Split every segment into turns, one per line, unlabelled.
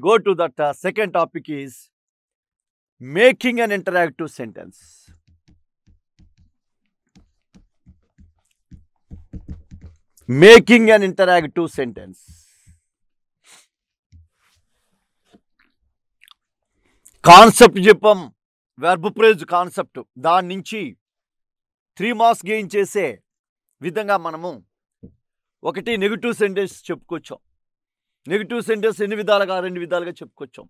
go to that uh, second topic is making an interactive sentence. Making an interactive sentence. Concept చెప్పాం verb phrase concept దాని నుంచి three marks gain చేసే విధంగా మనము ఒకటి negative sentence చెప్పుకోవచ్చాం నెగిటివ్ సెంటెన్స్ ఎన్ని విధాలుగా రెండు విధాలుగా చెప్పుకొచ్చాం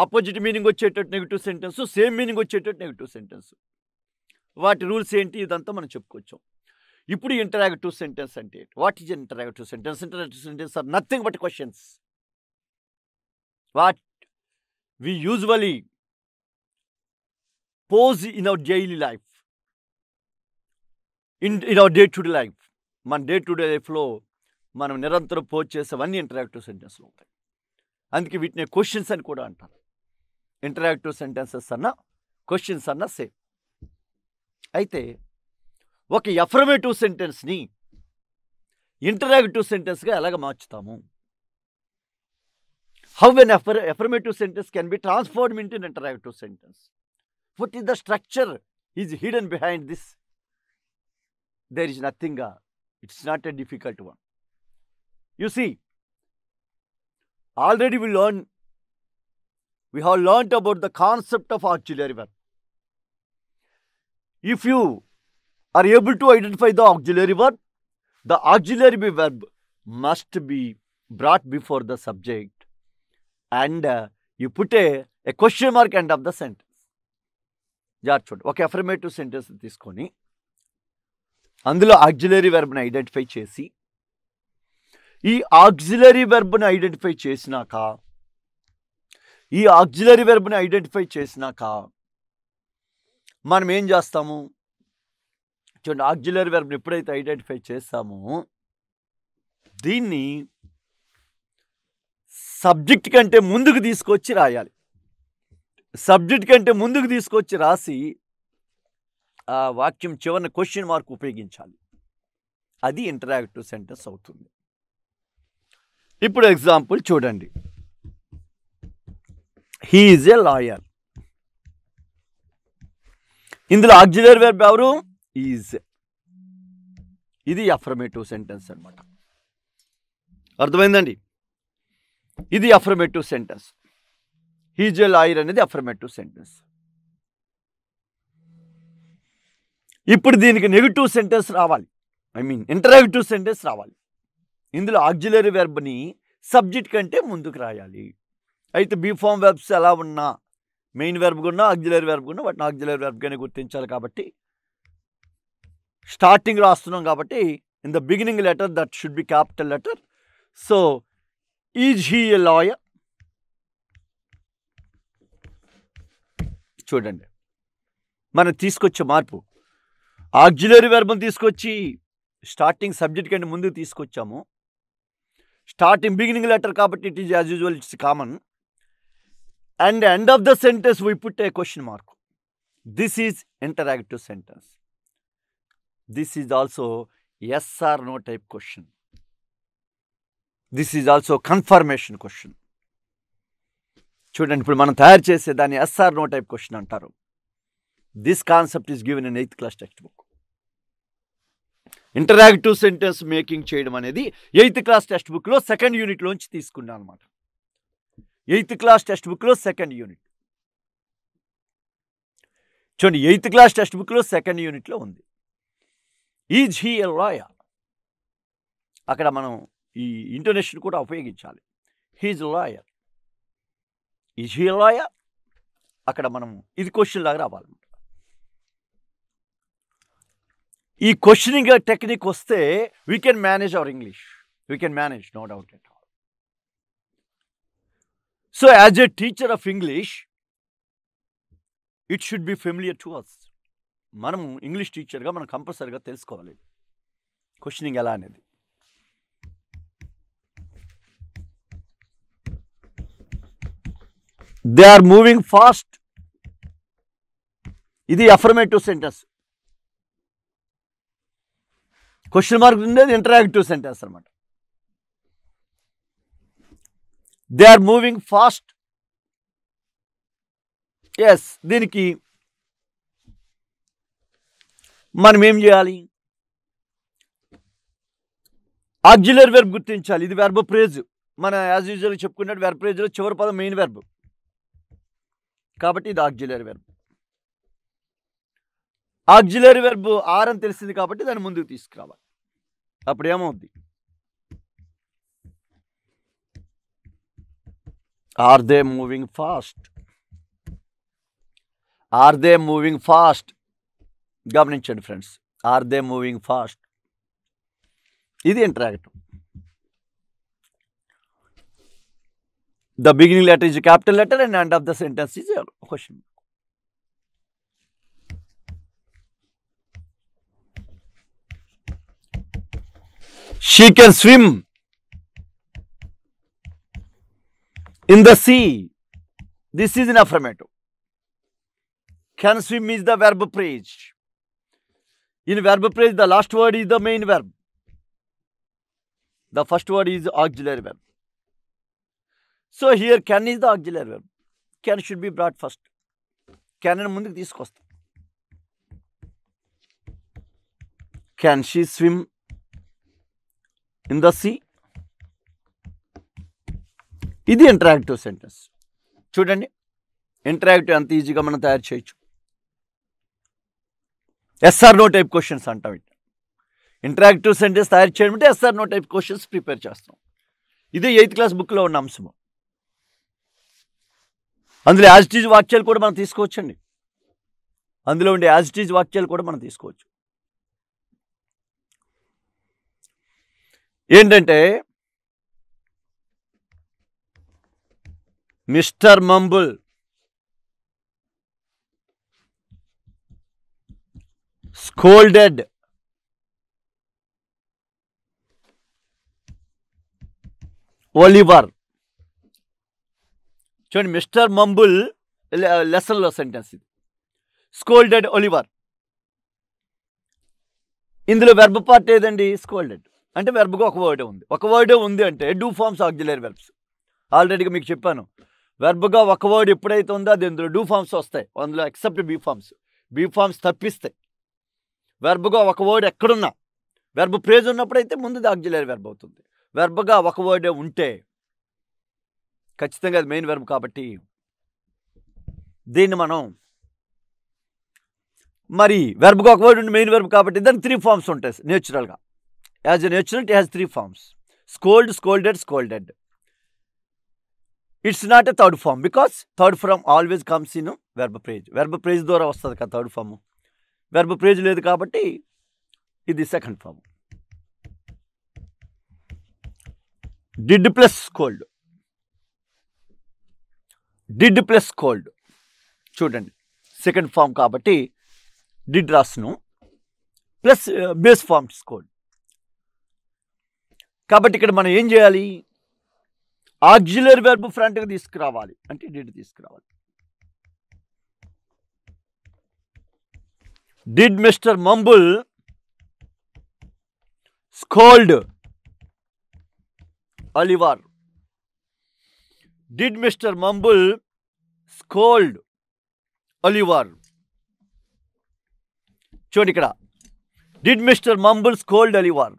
ఆపోజిట్ మీనింగ్ వచ్చేటట్టు నెగిటివ్ సెంటెన్స్ సేమ్ మీనింగ్ వచ్చేటట్టు నెగిటివ్ సెంటెన్స్ వాటి రూల్స్ ఏంటి ఇదంతా మనం చెప్పుకొచ్చాం ఇప్పుడు ఇంటరాగటివ్ సెంటెన్స్ అంటే what is interactive sentence interactive sentence are nothing but questions what we usually pose in our daily life in in our day to day life మన day to day లైఫ్లో మనం నిరంతరం పోజ్ చేసేవన్నీ interactive సెంటెన్స్లు ఉంటాయి అందుకే వీటిని questions అని కూడా అంటారు ఇంటరాక్టివ్ సెంటెన్సెస్ అన్న క్వశ్చన్స్ అన్న సేమ్ అయితే ఒక ఎఫర్మేటివ్ సెంటెన్స్ని ఇంటరాక్టివ్ సెంటెన్స్గా ఎలాగ మార్చుతాము how when affir affirmative sentence can be transform in in interactive sentence what is the structure is hidden behind this there is nothing it's not a difficult one You see, already we learn, we have learnt about the concept of auxiliary verb. If you are able to identify the auxiliary verb, the auxiliary verb must be brought before the subject and uh, you put a, a question mark end of the sentence. okay. Affirmative ఒక this koni. తీసుకొని auxiliary verb వెర్బ్ని identify chesi. ఈ auxiliary వెర్బ్ని identify చేసినాక ఈ auxiliary వెర్బ్ని identify చేసినాక మనం ఏం చేస్తాము చూడండి ఆక్సిలరీ వెర్బ్ని ఎప్పుడైతే ఐడెంటిఫై చేస్తామో దీన్ని సబ్జెక్ట్ కంటే ముందుకు తీసుకొచ్చి రాయాలి సబ్జెక్ట్ కంటే ముందుకు తీసుకొచ్చి రాసి ఆ వాక్యం చివరిన క్వశ్చన్ మార్క్ ఉపయోగించాలి అది ఇంటరాక్టివ్ సెంటెన్స్ అవుతుంది ఇప్పుడు ఎగ్జాంపుల్ చూడండి ఈజ్ ఏ లాయర్ ఇందులో ఆక్జిలర్ వేర్ ఎవరు ఈజ్ ఇది అఫర్మేటివ్ సెంటెన్స్ అనమాట అర్థమైందండి ఇది affirmative sentence he's a lawyer అనేది అఫర్మేటివ్ సెంటెన్స్ ఇప్పుడు దీనికి నెగిటివ్ సెంటెన్స్ రావాలి ఐ మీన్ ఇంటరాగిటివ్ సెంటెన్స్ రావాలి ఇందులో ఆక్జిలరీ వెర్బ్ని సబ్జెక్ట్ కంటే ముందుకు రాయాలి అయితే బీఫామ్ వెర్బ్స్ ఎలా ఉన్నా మెయిన్ వెర్బ్ ఉన్నా ఆక్జిలరీ వెర్బ్ ఉన్నా వాటిని ఆక్జిలరీ వెర్బ్గానే గుర్తించాలి కాబట్టి స్టార్టింగ్ రాస్తున్నాం కాబట్టి in the beginning letter that should be capital letter so is he a lawyer చూడండి మనం తీసుకొచ్చే మార్పు ఆక్జిలరీ వెర్బం తీసుకొచ్చి స్టార్టింగ్ సబ్జెక్ట్ కంటే ముందుకు తీసుకొచ్చాము స్టార్టింగ్ బిగినింగ్ లెటర్ కాబట్టి it is as usual it's common and end of the sentence we put a question mark this is interactive sentence this is also yes or no type question this is also confirmation question చూడండి ఇప్పుడు మనం తయారు చేసే దాన్ని yes or no type question అంటారు this concept is given in eighth class textbook interactive sentence making చేయడం అనేది eighth class టెక్స్ట్ బుక్లో సెకండ్ యూనిట్లోంచి తీసుకున్నాను అనమాట ఎయిత్ క్లాస్ టెక్స్ట్ బుక్లో సెకండ్ యూనిట్ చూడండి ఎయిత్ క్లాస్ టెక్స్ట్ బుక్లో సెకండ్ యూనిట్లో ఉంది ఈజ్ హీ ఎ లాయర్ అక్కడ మనం ఈ ఇంటర్నేషన్ కూడా ఉపయోగించాలి he's lawyer is he lawyer అక్కడ మనం ఇది క్వశ్చన్ లాగా రావాలి ఈ క్వశ్చనింగ్ టెక్నిక్ వస్తే we can manage our English we can manage no doubt at all so as a teacher of English it should be familiar to us మనము English టీచర్గా మనం కంపల్సరీగా తెలుసుకోవాలి క్వశ్చనింగ్ ఎలా అనేది దే ఆర్ మూవింగ్ ఫాస్ట్ ఇది affirmative sentence question mark ఉండేది interactive sentence అనమాట they are moving fast yes దీనికి మనం ఏం చేయాలి ఆక్జిలర్ వెర్బ్ గుర్తించాలి ఇది వెర్బ్ ప్రేజ్ మన యాజ్ యూజువల్గా చెప్పుకున్నట్టు వెర్బ్ ప్రేజ్లో చివరి పదం మెయిన్ వెర్బ్ కాబట్టి ఇది auxiliary verb auxiliary verb or అని తెలిసింది కాబట్టి దాన్ని ముందుకు తీసుకురావాలి Apriamo Are they moving fast? Are they moving fast? గమనించండి friends are they moving fast ఇది interactive the beginning letter is capital letter and end of the sentence is question She can swim in the sea. This is an affirmative. Can swim is the verb phrase. In verb phrase, the last word is the main verb. The first word is auxiliary verb. So here can is the auxiliary verb. Can should be brought first. Can and this cost. Can she swim in the sea ఇది interactive sentence చూడండి interactive అంత ఈజీగా మనం తయారు చేయొచ్చు SR no type questions అంటాం ఇట్లా interactive sentence తయారు చేయడం అంటే yes or no type questions prepare చేస్తాం ఇది ఎయిత్ క్లాస్ బుక్లో ఉన్న అంశము అందులో యాజిటీజ్ వాక్యాలు కూడా మనం తీసుకోవచ్చండి అందులో ఉండే యాజిటీజ్ వాక్యాలు కూడా మనం తీసుకోవచ్చు ఏంటంటే మిస్టర్ మంబుల్ స్కోల్డెడ్ ఒలివర్ చూడండి మిస్టర్ మంబుల్ లెసన్లో సెంటెన్స్ ఇది స్కోల్డెడ్ ఒలివర్ ఇందులో వెర్బ పార్ట్ ఏదండి స్కోల్డెడ్ అంటే వెర్బ్గా ఒక వర్డే ఉంది ఒక వర్డే ఉంది అంటే డూ ఫార్మ్స్ ఆక్జిలరీ వెర్బ్స్ ఆల్రెడీగా మీకు చెప్పాను వెర్బ్గా ఒక వర్డ్ ఎప్పుడైతే ఉందో అది ఇందులో డూ ఫార్మ్స్ వస్తాయి అందులో except be forms be forms తప్పిస్తాయి వెర్బ్గా ఒక వర్డ్ ఎక్కడున్నా వెర్బ్ ప్రేజ్ ఉన్నప్పుడైతే ముందుది ఆక్జిలరీ వెర్బ్ అవుతుంది వెర్బ్గా ఒక వర్డే ఉంటే ఖచ్చితంగా అది మెయిన్ వెర్బ్ కాబట్టి దీన్ని మనం మరి వెర్బ్గా ఒక వర్డ్ ఉంటే మెయిన్ వెర్బ్ కాబట్టి దానికి త్రీ ఫార్మ్స్ ఉంటాయి నేచురల్గా as an adjunct, it has three forms. Scold, scolded scolded. It's not a third form because third form always comes in verb phrase verb phrase ద్వారా వస్తుంది కదా థర్డ్ ఫామ్ వెర్బ ప్రేజ్ లేదు కాబట్టి ఇది second form did plus scold did plus scold చూడండి second form కాబట్టి did రాసును plus base forms scold కాబట్టి ఇక్కడ మనం ఏం చేయాలి ఆక్జిలర్ వెర్బ్ ఫ్రంట్గా తీసుకురావాలి అంటే డిడ్ తీసుకురావాలి did mister Mumble scold Oliver did mister Mumble scold Oliver చూడండి ఇక్కడ did mister Mumble scold Oliver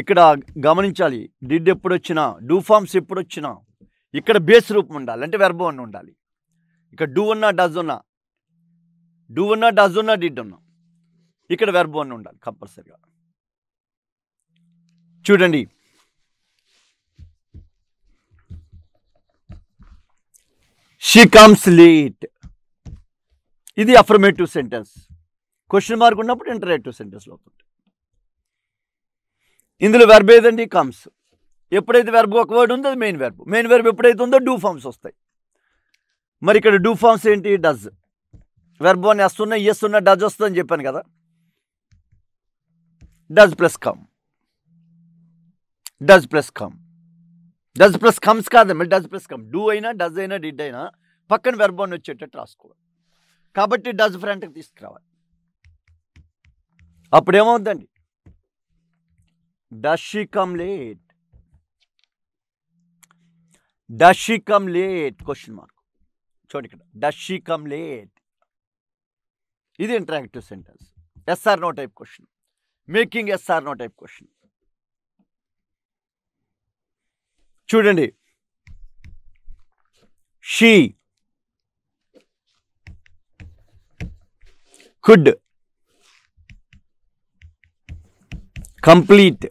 ఇక్కడ గమనించాలి డిడ్ ఎప్పుడు వచ్చినా డూ ఫామ్స్ ఎప్పుడు వచ్చినా ఇక్కడ బేస్ రూపం ఉండాలి అంటే వెర్బం అని ఉండాలి ఇక్కడ డూ ఉన్నా డజ్ ఉన్నా డూ ఉన్నా డజ్ ఉన్నా డిడ్ ఉన్నా ఇక్కడ వెర్బం అని ఉండాలి కంపల్సరిగా చూడండి షీ కమ్స్ లేట్ ఇది అఫర్మేటివ్ సెంటెన్స్ క్వశ్చన్ మార్క్ ఉన్నప్పుడు ఇంటరాక్టివ్ సెంటెన్స్ అవుతుంది ఇందులో వెర్బ్ ఏదండి కమ్స్ ఎప్పుడైతే వెర్బ్ ఒక వర్డ్ ఉందో అది మెయిన్ వెర్బ్ మెయిన్ వెర్బ్ ఎప్పుడైతే ఉందో డూ ఫామ్స్ వస్తాయి మరి ఇక్కడ డూ ఫామ్స్ ఏంటి డజ్ వెర్బ్ అని ఎస్తున్నా ఎస్ ఉన్న డజ్ వస్తుందని చెప్పాను కదా does plus come does plus come does plus comes కాదు మళ్ళీ డజ్ ప్లస్ కమ్ డూ అయినా డజ్ అయినా డిడ్ అయినా పక్కన వెర్బ్ అని వచ్చేటట్టు రాసుకోవాలి కాబట్టి డజ్ ఫ్రంట్కి తీసుకురావాలి అప్పుడేమవుద్దండి Does she come late? Does she come late? Question mark. చూడండి ఇక్కడ డస్ కమ్ లేట్ ఇది interactive sentence yes or no type question making yes or no type question చూడండి she could complete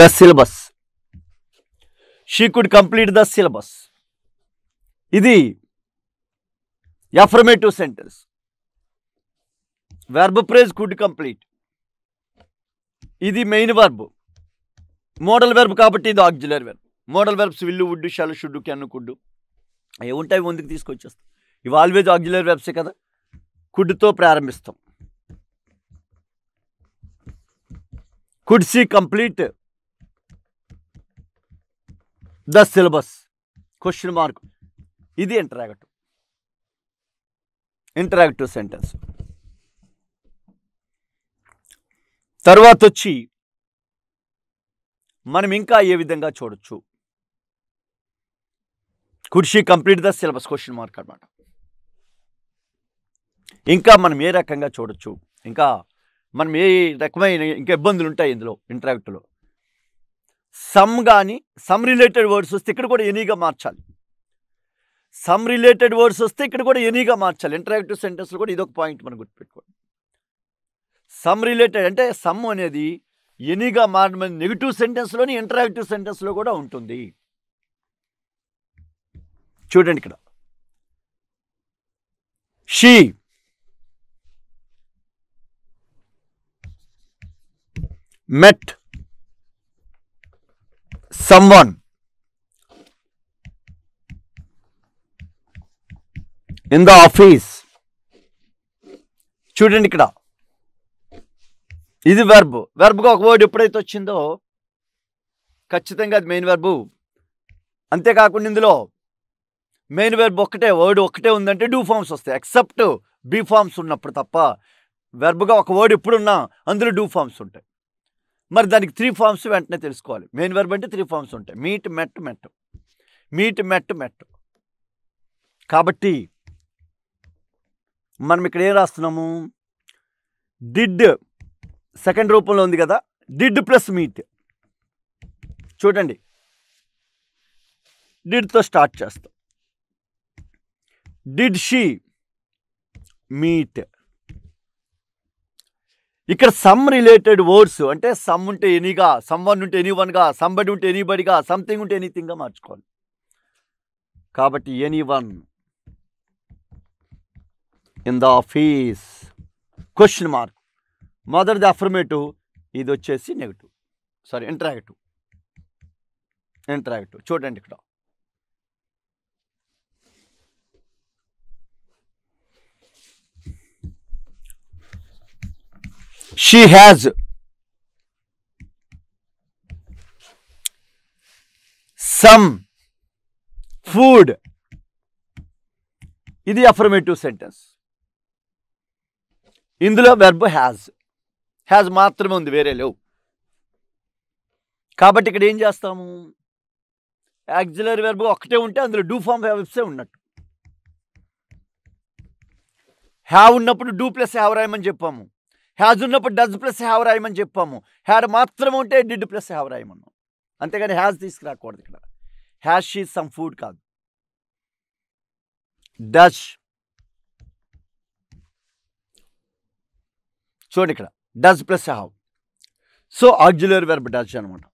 the syllabus she could complete the syllabus ఇది affirmative sentence verb phrase could complete ఇది main verb modal verb కాబట్టి ఇది auxiliary verb modal verbs will would shall should can could అవి ఉంటాయి ముందుకు తీసుకొచ్చేస్తాం ఇవి ఆల్వేజ్ ఆక్జిలర్ వెర్బ్సే కదా కుడ్తో ప్రారంభిస్తాం could she complete the syllabus question mark ఇది ఇంటరాక్టివ్ ఇంటరాక్టివ్ సెంటెన్స్ తర్వాత వచ్చి మనం ఇంకా ఏ విధంగా చూడొచ్చు could she complete the syllabus question mark అనమాట ఇంకా మనం ఏ రకంగా చూడొచ్చు ఇంకా మనం ఏ రకమైన ఇంకా ఇబ్బందులు ఉంటాయి ఇందులో ఇంటరాక్టివ్లో సమ్ కానీ సమ్ రిలేటెడ్ వర్డ్స్ వస్తే ఇక్కడ కూడా ఎనీగా మార్చాలి సమ్ రిలేటెడ్ వర్డ్స్ వస్తే ఇక్కడ కూడా ఎనీగా మార్చాలి ఇంటరాక్టివ్ సెంటెన్స్లో కూడా ఇదొక పాయింట్ మనం గుర్తుపెట్టుకోండి సమ్ రిలేటెడ్ అంటే సమ్ అనేది ఎనీగా మారిన నెగిటివ్ సెంటెన్స్లోని ఇంటరాక్టివ్ సెంటెన్స్లో కూడా ఉంటుంది చూడండి ఇక్కడ she met someone in the office చూడండి ఇక్కడ ఇది వెర్బ్ వెర్బ్గా ఒక వర్డ్ ఎప్పుడైతే వచ్చిందో ఖచ్చితంగా అది మెయిన్ వెర్బు అంతేకాకుండా ఇందులో మెయిన్ వెర్బ్ ఒక్కటే వర్డ్ ఒక్కటే ఉందంటే డూ ఫామ్స్ వస్తాయి ఎక్సెప్ట్ బీ ఫామ్స్ ఉన్నప్పుడు తప్ప వెర్బ్గా ఒక వర్డ్ ఎప్పుడున్నా అందులో డూ ఫామ్స్ ఉంటాయి మరి దానికి త్రీ ఫార్మ్స్ వెంటనే తెలుసుకోవాలి మెయిన్ వర్బ్ అంటే త్రీ ఫార్మ్స్ ఉంటాయి meet met met meet met met కాబట్టి మనం ఇక్కడ ఏం రాస్తున్నాము డిడ్ సెకండ్ రూపంలో ఉంది కదా డిడ్ ప్లస్ మీట్ చూడండి డిడ్తో స్టార్ట్ చేస్తాం డిడ్ షీ మీట్ ఇక్కడ సమ్ రిలేటెడ్ వర్డ్స్ అంటే సమ్ ఉంటే ఎనీగా సమ్ వన్ ఉంటే ఎనీ వన్గా సంబడి ఉంటే ఎనీబడిగా సంథింగ్ ఉంటే ఎనీథింగ్గా మార్చుకోవాలి కాబట్టి anyone in the office question mark మదర్ ది అఫర్మేటివ్ ఇది వచ్చేసి నెగిటివ్ సారీ ఇంటరాక్టివ్ ఇంటరాక్టివ్ చూడండి ఇక్కడ షీ హ్యాజ్ సమ్ ఫుడ్ ఇది అఫర్మేటివ్ సెంటెన్స్ ఇందులో వెర్బ్ హ్యాజ్ హ్యాజ్ మాత్రమే ఉంది వేరే లేవు కాబట్టి ఇక్కడ ఏం చేస్తాము యాక్జిలరీ వెర్బ్ ఒకటే ఉంటే అందులో డూ ఫామ్ వెబ్సే ఉన్నట్టు హ్యావ్ ఉన్నప్పుడు డూ ప్లస్ హ్యావ్ రాయమని చెప్పాము హ్యాజ్ ఉన్నప్పుడు డజ్ ప్లస్ హ్యావ్ రాయమని చెప్పాము హ్యాడ్ మాత్రం ఉంటే డిడ్ ప్లస్ హ్యావ్ రాయమన్నాం అంతేగాని హ్యాజ్ తీసుకురాకూడదు ఇక్కడ హ్యాష్ షీ సమ్ ఫుడ్ కాదు డష్ చూడండి ఇక్కడ does plus have so auxiliary verb does అనమాట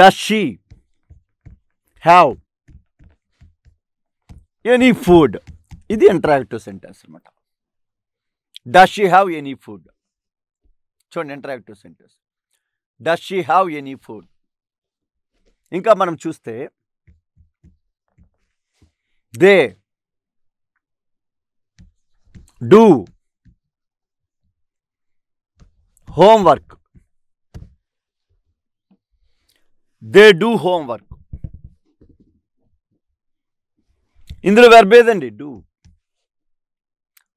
does she have any food ఇది ఇంటరాక్టివ్ సెంటెన్స్ అనమాట Does she have any food? చూడండి interactive sentence does she have any food ఇంకా మనం చూస్తే they do homework they do homework ఇందులో వెర్బేదండి do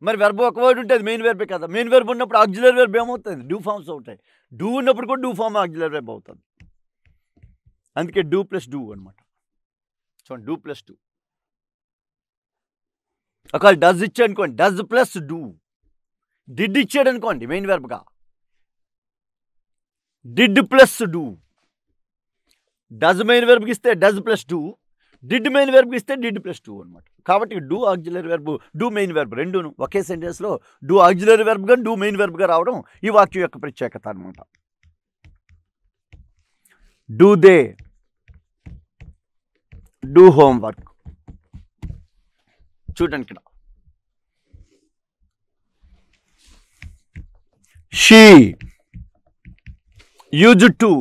మరి వెర్బ్ ఒక వర్డ్ ఉంటుంది మెయిన్ వెర్బే కదా మెయిన్ వెర్బ్ ఉన్నప్పుడు ఆక్జిలర్ వెర్బ్ ఏమవుతుంది డూ ఫామ్స్ అవుతాయి డూ ఉన్నప్పుడు కూడా డూ ఫామ్ ఆక్జిలర్ వెర్బ్ అవుతుంది అందుకే డూ ప్లస్ డూ అనమాట చూడండి డూ ప్లస్ డూ ఒకవేళ డజ్ ఇచ్చాడు అనుకోండి డజ్ ప్లస్ డూ డిడ్ ఇచ్చాడు అనుకోండి మెయిన్ వెర్బ్గా did plus do does main వెర్బ్కి ఇస్తే does plus do did main వెర్బ్కి ఇస్తే డిడ్ ప్లస్ టూ అనమాట కాబట్టి do auxiliary verb do main verb రెండును ఒకే సెంటెన్స్లో డూ ఆక్జిలరీ వెర్బ్గా డూ మెయిన్ వెర్బ్గా రావడం ఈ వాక్యం యొక్క ప్రత్యేకత అనమాట డూ దే డూ హోంవర్క్ చూడండి ఇక్కడ she use to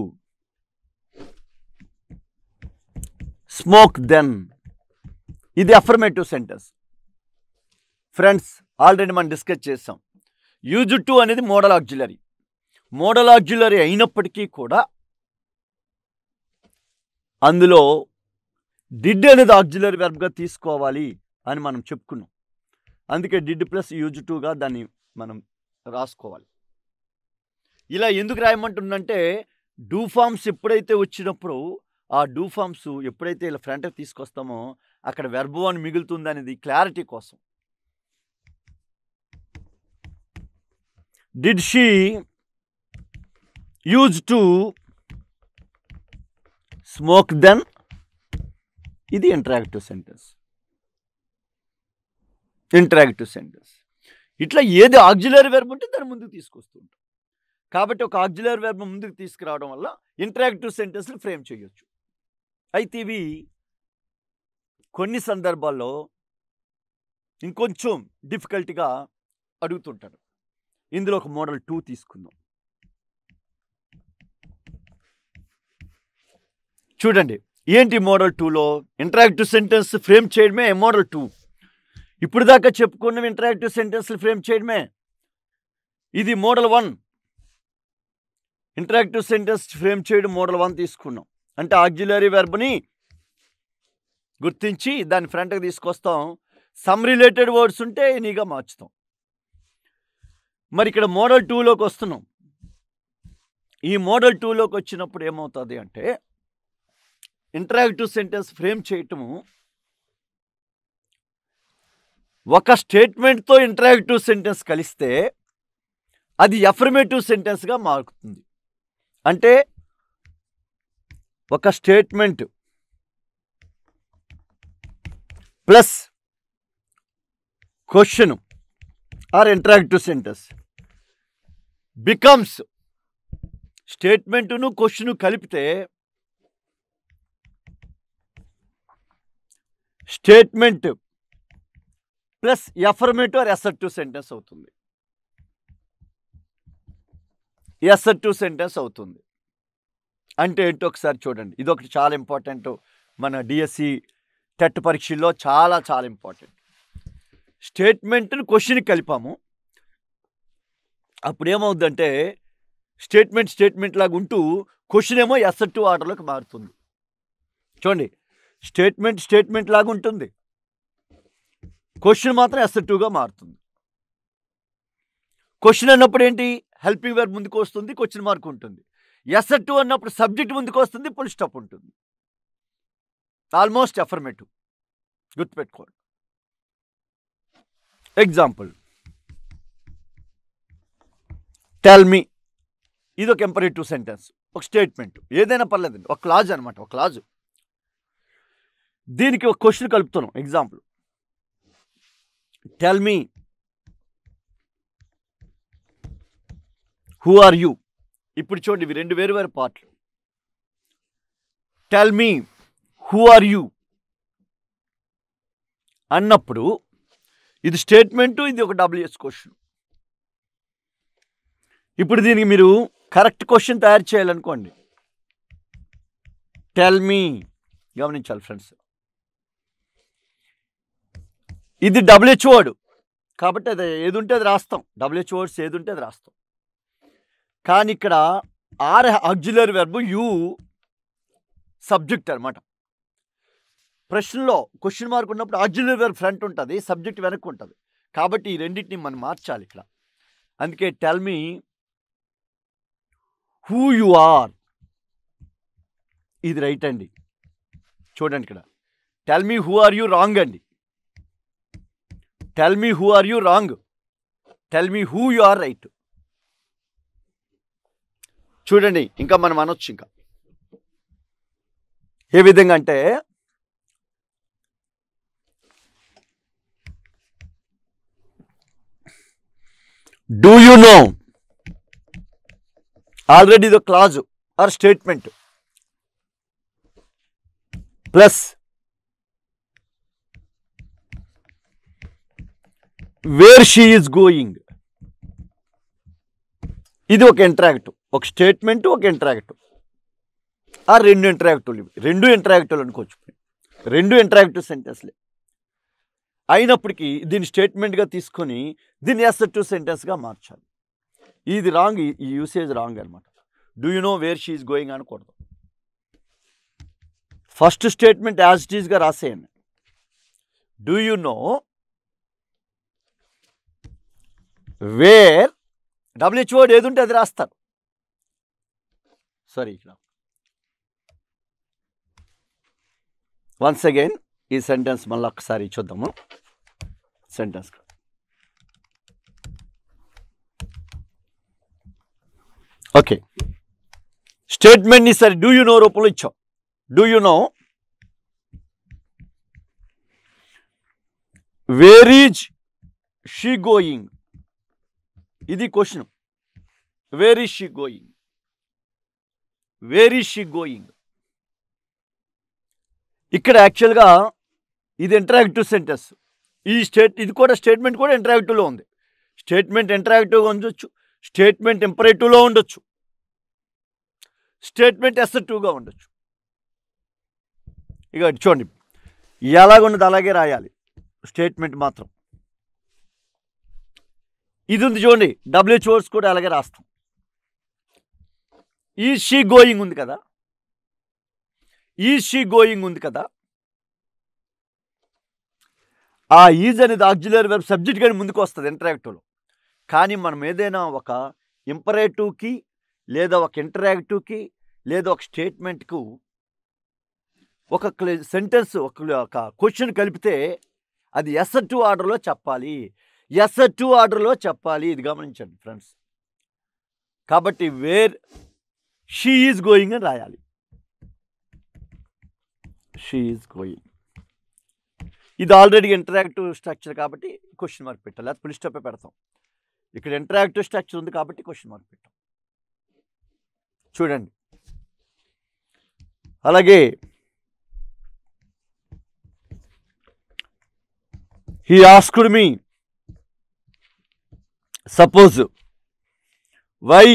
smoke then ఇది అఫర్మేటివ్ సెంటెన్స్ ఫ్రెండ్స్ ఆల్రెడీ మనం డిస్కస్ చేసాం యూజ్ టు అనేది మోడల్ ఆక్జులరీ మోడల్ ఆక్జులరీ అయినప్పటికీ కూడా అందులో డిడ్ అనేది ఆక్జులరీ వెర్బ్గా తీసుకోవాలి అని మనం చెప్పుకున్నాం అందుకే డిడ్ ప్లస్ యూజ్ టుగా దాన్ని మనం రాసుకోవాలి ఇలా ఎందుకు రాయమంటుందంటే డూ ఫామ్స్ ఎప్పుడైతే వచ్చినప్పుడు ఆ డూ ఫామ్స్ ఎప్పుడైతే ఇలా ఫ్రంట్కి తీసుకొస్తామో అక్కడ వెర్బు అని మిగులుతుంది అనేది క్లారిటీ కోసం did she use to smoke then ఇది ఇంటరాక్టివ్ సెంటెన్స్ ఇంటరాక్టివ్ సెంటెన్స్ ఇట్లా ఏది ఆక్జిలరీ వెర్బ్ ఉంటే దాన్ని ముందుకు తీసుకొస్తుంటాం కాబట్టి ఒక ఆక్జిలరీ వెర్బ్ ముందుకు తీసుకురావడం వల్ల ఇంటరాక్టివ్ సెంటెన్స్ని ఫ్రేమ్ చేయొచ్చు అయితే ఇవి కొన్ని సందర్భాల్లో ఇంకొంచెం డిఫికల్ట్గా అడుగుతుంటారు ఇందులో ఒక మోడల్ టూ తీసుకుందాం చూడండి ఏంటి మోడల్ టూలో ఇంటరాక్టివ్ సెంటెన్స్ ఫ్రేమ్ చేయడమే మోడల్ టూ ఇప్పుడు దాకా చెప్పుకున్నాం ఇంటరాక్టివ్ సెంటెన్స్లు ఫ్రేమ్ చేయడమే ఇది model one interactive sentence frame చేయడం మోడల్ వన్ తీసుకున్నాం అంటే ఆగ్జిలరీ వెర్బ్ని గుర్తించి దాన్ని ఫ్రంట్కి తీసుకొస్తాం సమ్ రిలేటెడ్ వర్డ్స్ ఉంటే నీగా మార్చుతాం మరి ఇక్కడ మోడల్ టూలోకి వస్తున్నాం ఈ మోడల్ టూలోకి వచ్చినప్పుడు ఏమవుతుంది అంటే ఇంటరాక్టివ్ సెంటెన్స్ ఫ్రేమ్ చేయటము ఒక స్టేట్మెంట్తో ఇంటరాక్టివ్ సెంటెన్స్ కలిస్తే అది ఎఫర్మేటివ్ సెంటెన్స్గా మారుతుంది అంటే ఒక statement plus question or interactive sentence becomes స్టేట్మెంటును క్వశ్చను కలిపితే statement plus affirmative or assertive sentence అవుతుంది ఎసర్టివ్ సెంటెన్స్ అవుతుంది అంటే ఏంటో ఒకసారి చూడండి ఇది ఒకటి చాలా ఇంపార్టెంట్ మన డిఎస్సి e టెట్ పరీక్షల్లో చాలా చాలా ఇంపార్టెంట్ స్టేట్మెంట్ని క్వశ్చన్ కలిపాము అప్పుడు ఏమవుద్దంటే స్టేట్మెంట్ స్టేట్మెంట్ లాగా ఉంటూ క్వశ్చన్ ఏమో ఎస్ఎట్ టూ ఆర్డర్లోకి మారుతుంది చూడండి స్టేట్మెంట్ స్టేట్మెంట్ లాగా ఉంటుంది క్వశ్చన్ మాత్రం ఎస్ఎట్ టూగా మారుతుంది క్వశ్చన్ అన్నప్పుడు ఏంటి హెల్పింగ్ వేర్ ముందుకు వస్తుంది క్వశ్చన్ మార్క్ ఉంటుంది ఎసట్టు అన్నప్పుడు సబ్జెక్ట్ ముందుకు వస్తుంది ఫుల్ స్టాప్ ఉంటుంది ఆల్మోస్ట్ ఎఫర్మేటివ్ గుర్తుపెట్టుకోండి ఎగ్జాంపుల్ టెల్ మీ ఇది ఒక ఎంపరేటివ్ సెంటెన్స్ ఒక స్టేట్మెంట్ ఏదైనా పర్లేదండి ఒక క్లాజ్ అనమాట ఒక క్లాజు దీనికి ఒక క్వశ్చన్ కలుపుతున్నాం example tell me who are you ఇప్పుడు చూడండి ఇవి రెండు వేరు వేరు పాటలు tell me who are you అన్నప్పుడు ఇది స్టేట్మెంటు ఇది ఒక డబ్ల్యూఎస్ క్వశ్చన్ ఇప్పుడు దీనికి మీరు కరెక్ట్ క్వశ్చన్ తయారు చేయాలనుకోండి టెల్ మీ గమనించాలి ఫ్రెండ్స్ ఇది డబ్ల్యూహెచ్ వర్డ్ కాబట్టి అది ఏది ఉంటే అది రాస్తాం డబ్ల్యూహెచ్ వర్డ్స్ ఏది ఉంటే అది రాస్తాం కానీ ఇక్కడ are auxiliary verb you subject అనమాట ప్రశ్నలో క్వశ్చన్ మార్క్ ఉన్నప్పుడు ఆక్జిలరీ వెర్బ్ ఫ్రంట్ ఉంటుంది సబ్జెక్ట్ వెనక్కు ఉంటుంది కాబట్టి ఈ రెండింటిని మనం మార్చాలి ఇక్కడ అందుకే tell me who you are right రైట్ అండి చూడండి ఇక్కడ tell me who are you wrong అండి tell me who are you wrong tell me who you are right చూడండి ఇంకా మనం అనొచ్చు ఇంకా ఏ విధంగా అంటే డూ యు నో ఆల్రెడీ ఇది clause or statement plus where she is going ఇది ఒక ఇంట్రాక్ట్ ఒక స్టేట్మెంట్ ఒక ఇంటరాక్టివ్ ఆ రెండు ఇంటరాక్టివ్లు ఇవి రెండు ఇంటరాక్టివ్లు అనుకోవచ్చు రెండు ఇంటరాక్టివ్ సెంటెన్స్లే అయినప్పటికీ దీన్ని స్టేట్మెంట్గా తీసుకొని దీన్ని అసెప్టివ్ సెంటెన్స్గా మార్చాలి ఇది రాంగ్ ఈ యూసేజ్ రాంగ్ అనమాట do you know where she going అనకూడదు ఫస్ట్ స్టేట్మెంట్ యాజ్ ఇట్ ఈస్గా రాసేయండి do you know where W H word ఏది ఉంటే అది రాస్తారు సారీ ఇక్కడ వన్స్ అగైన్ ఈ సెంటెన్స్ మళ్ళీ ఒకసారి చూద్దాము సెంటెన్స్ ఓకే స్టేట్మెంట్ని సరే డూ యు నో రూపంలో ఇచ్చాం do you know where is she going ఇది question where is she going where is she going ఇక్కడ యాక్చువల్గా ఇది ఇంటరాక్టివ్ సెంటెన్స్ ఈ స్టేట్ ఇది కూడా స్టేట్మెంట్ కూడా ఇంటరాక్టివ్లో ఉంది స్టేట్మెంట్ ఇంటరాక్టివ్గా ఉండొచ్చు స్టేట్మెంట్ ఇంపరేటివ్లో ఉండొచ్చు స్టేట్మెంట్ ఎసెటివ్గా ఉండొచ్చు ఇక చూడండి ఎలాగున్నది అలాగే రాయాలి స్టేట్మెంట్ మాత్రం ఇది ఉంది చూడండి డబ్ల్యూహెచ్ఓస్ కూడా అలాగే రాస్తాం ఈ షీ గోయింగ్ ఉంది కదా ఈ షీ గోయింగ్ ఉంది కదా ఆ ఈజ్ అనేది ఆక్జులర్ వెబ్ సబ్జెక్ట్ కానీ ముందుకు వస్తుంది ఇంటరాక్టివ్లో కానీ మనం ఏదైనా ఒక ఇంపరేటివ్కి లేదా ఒక ఇంటరాక్టివ్కి లేదా ఒక స్టేట్మెంట్కు ఒక సెంటెన్స్ ఒక క్వశ్చన్ కలిపితే అది ఎస్ టూ ఆర్డర్లో చెప్పాలి ఎస్ టూ ఆర్డర్లో చెప్పాలి ఇది గమనించండి ఫ్రెండ్స్ కాబట్టి వేర్ షీ ఈజ్ గోయింగ్ అని రాయాలి షీ ఈజ్ గోయింగ్ ఇది ఆల్రెడీ ఇంటరాక్టివ్ స్ట్రక్చర్ కాబట్టి క్వశ్చన్ మార్క్ పెట్టాలి అది పులి స్టాపే పెడతాం ఇక్కడ ఇంటరాక్టివ్ స్ట్రక్చర్ ఉంది కాబట్టి క్వశ్చన్ మార్క్ పెట్టాం చూడండి అలాగే he asked me suppose why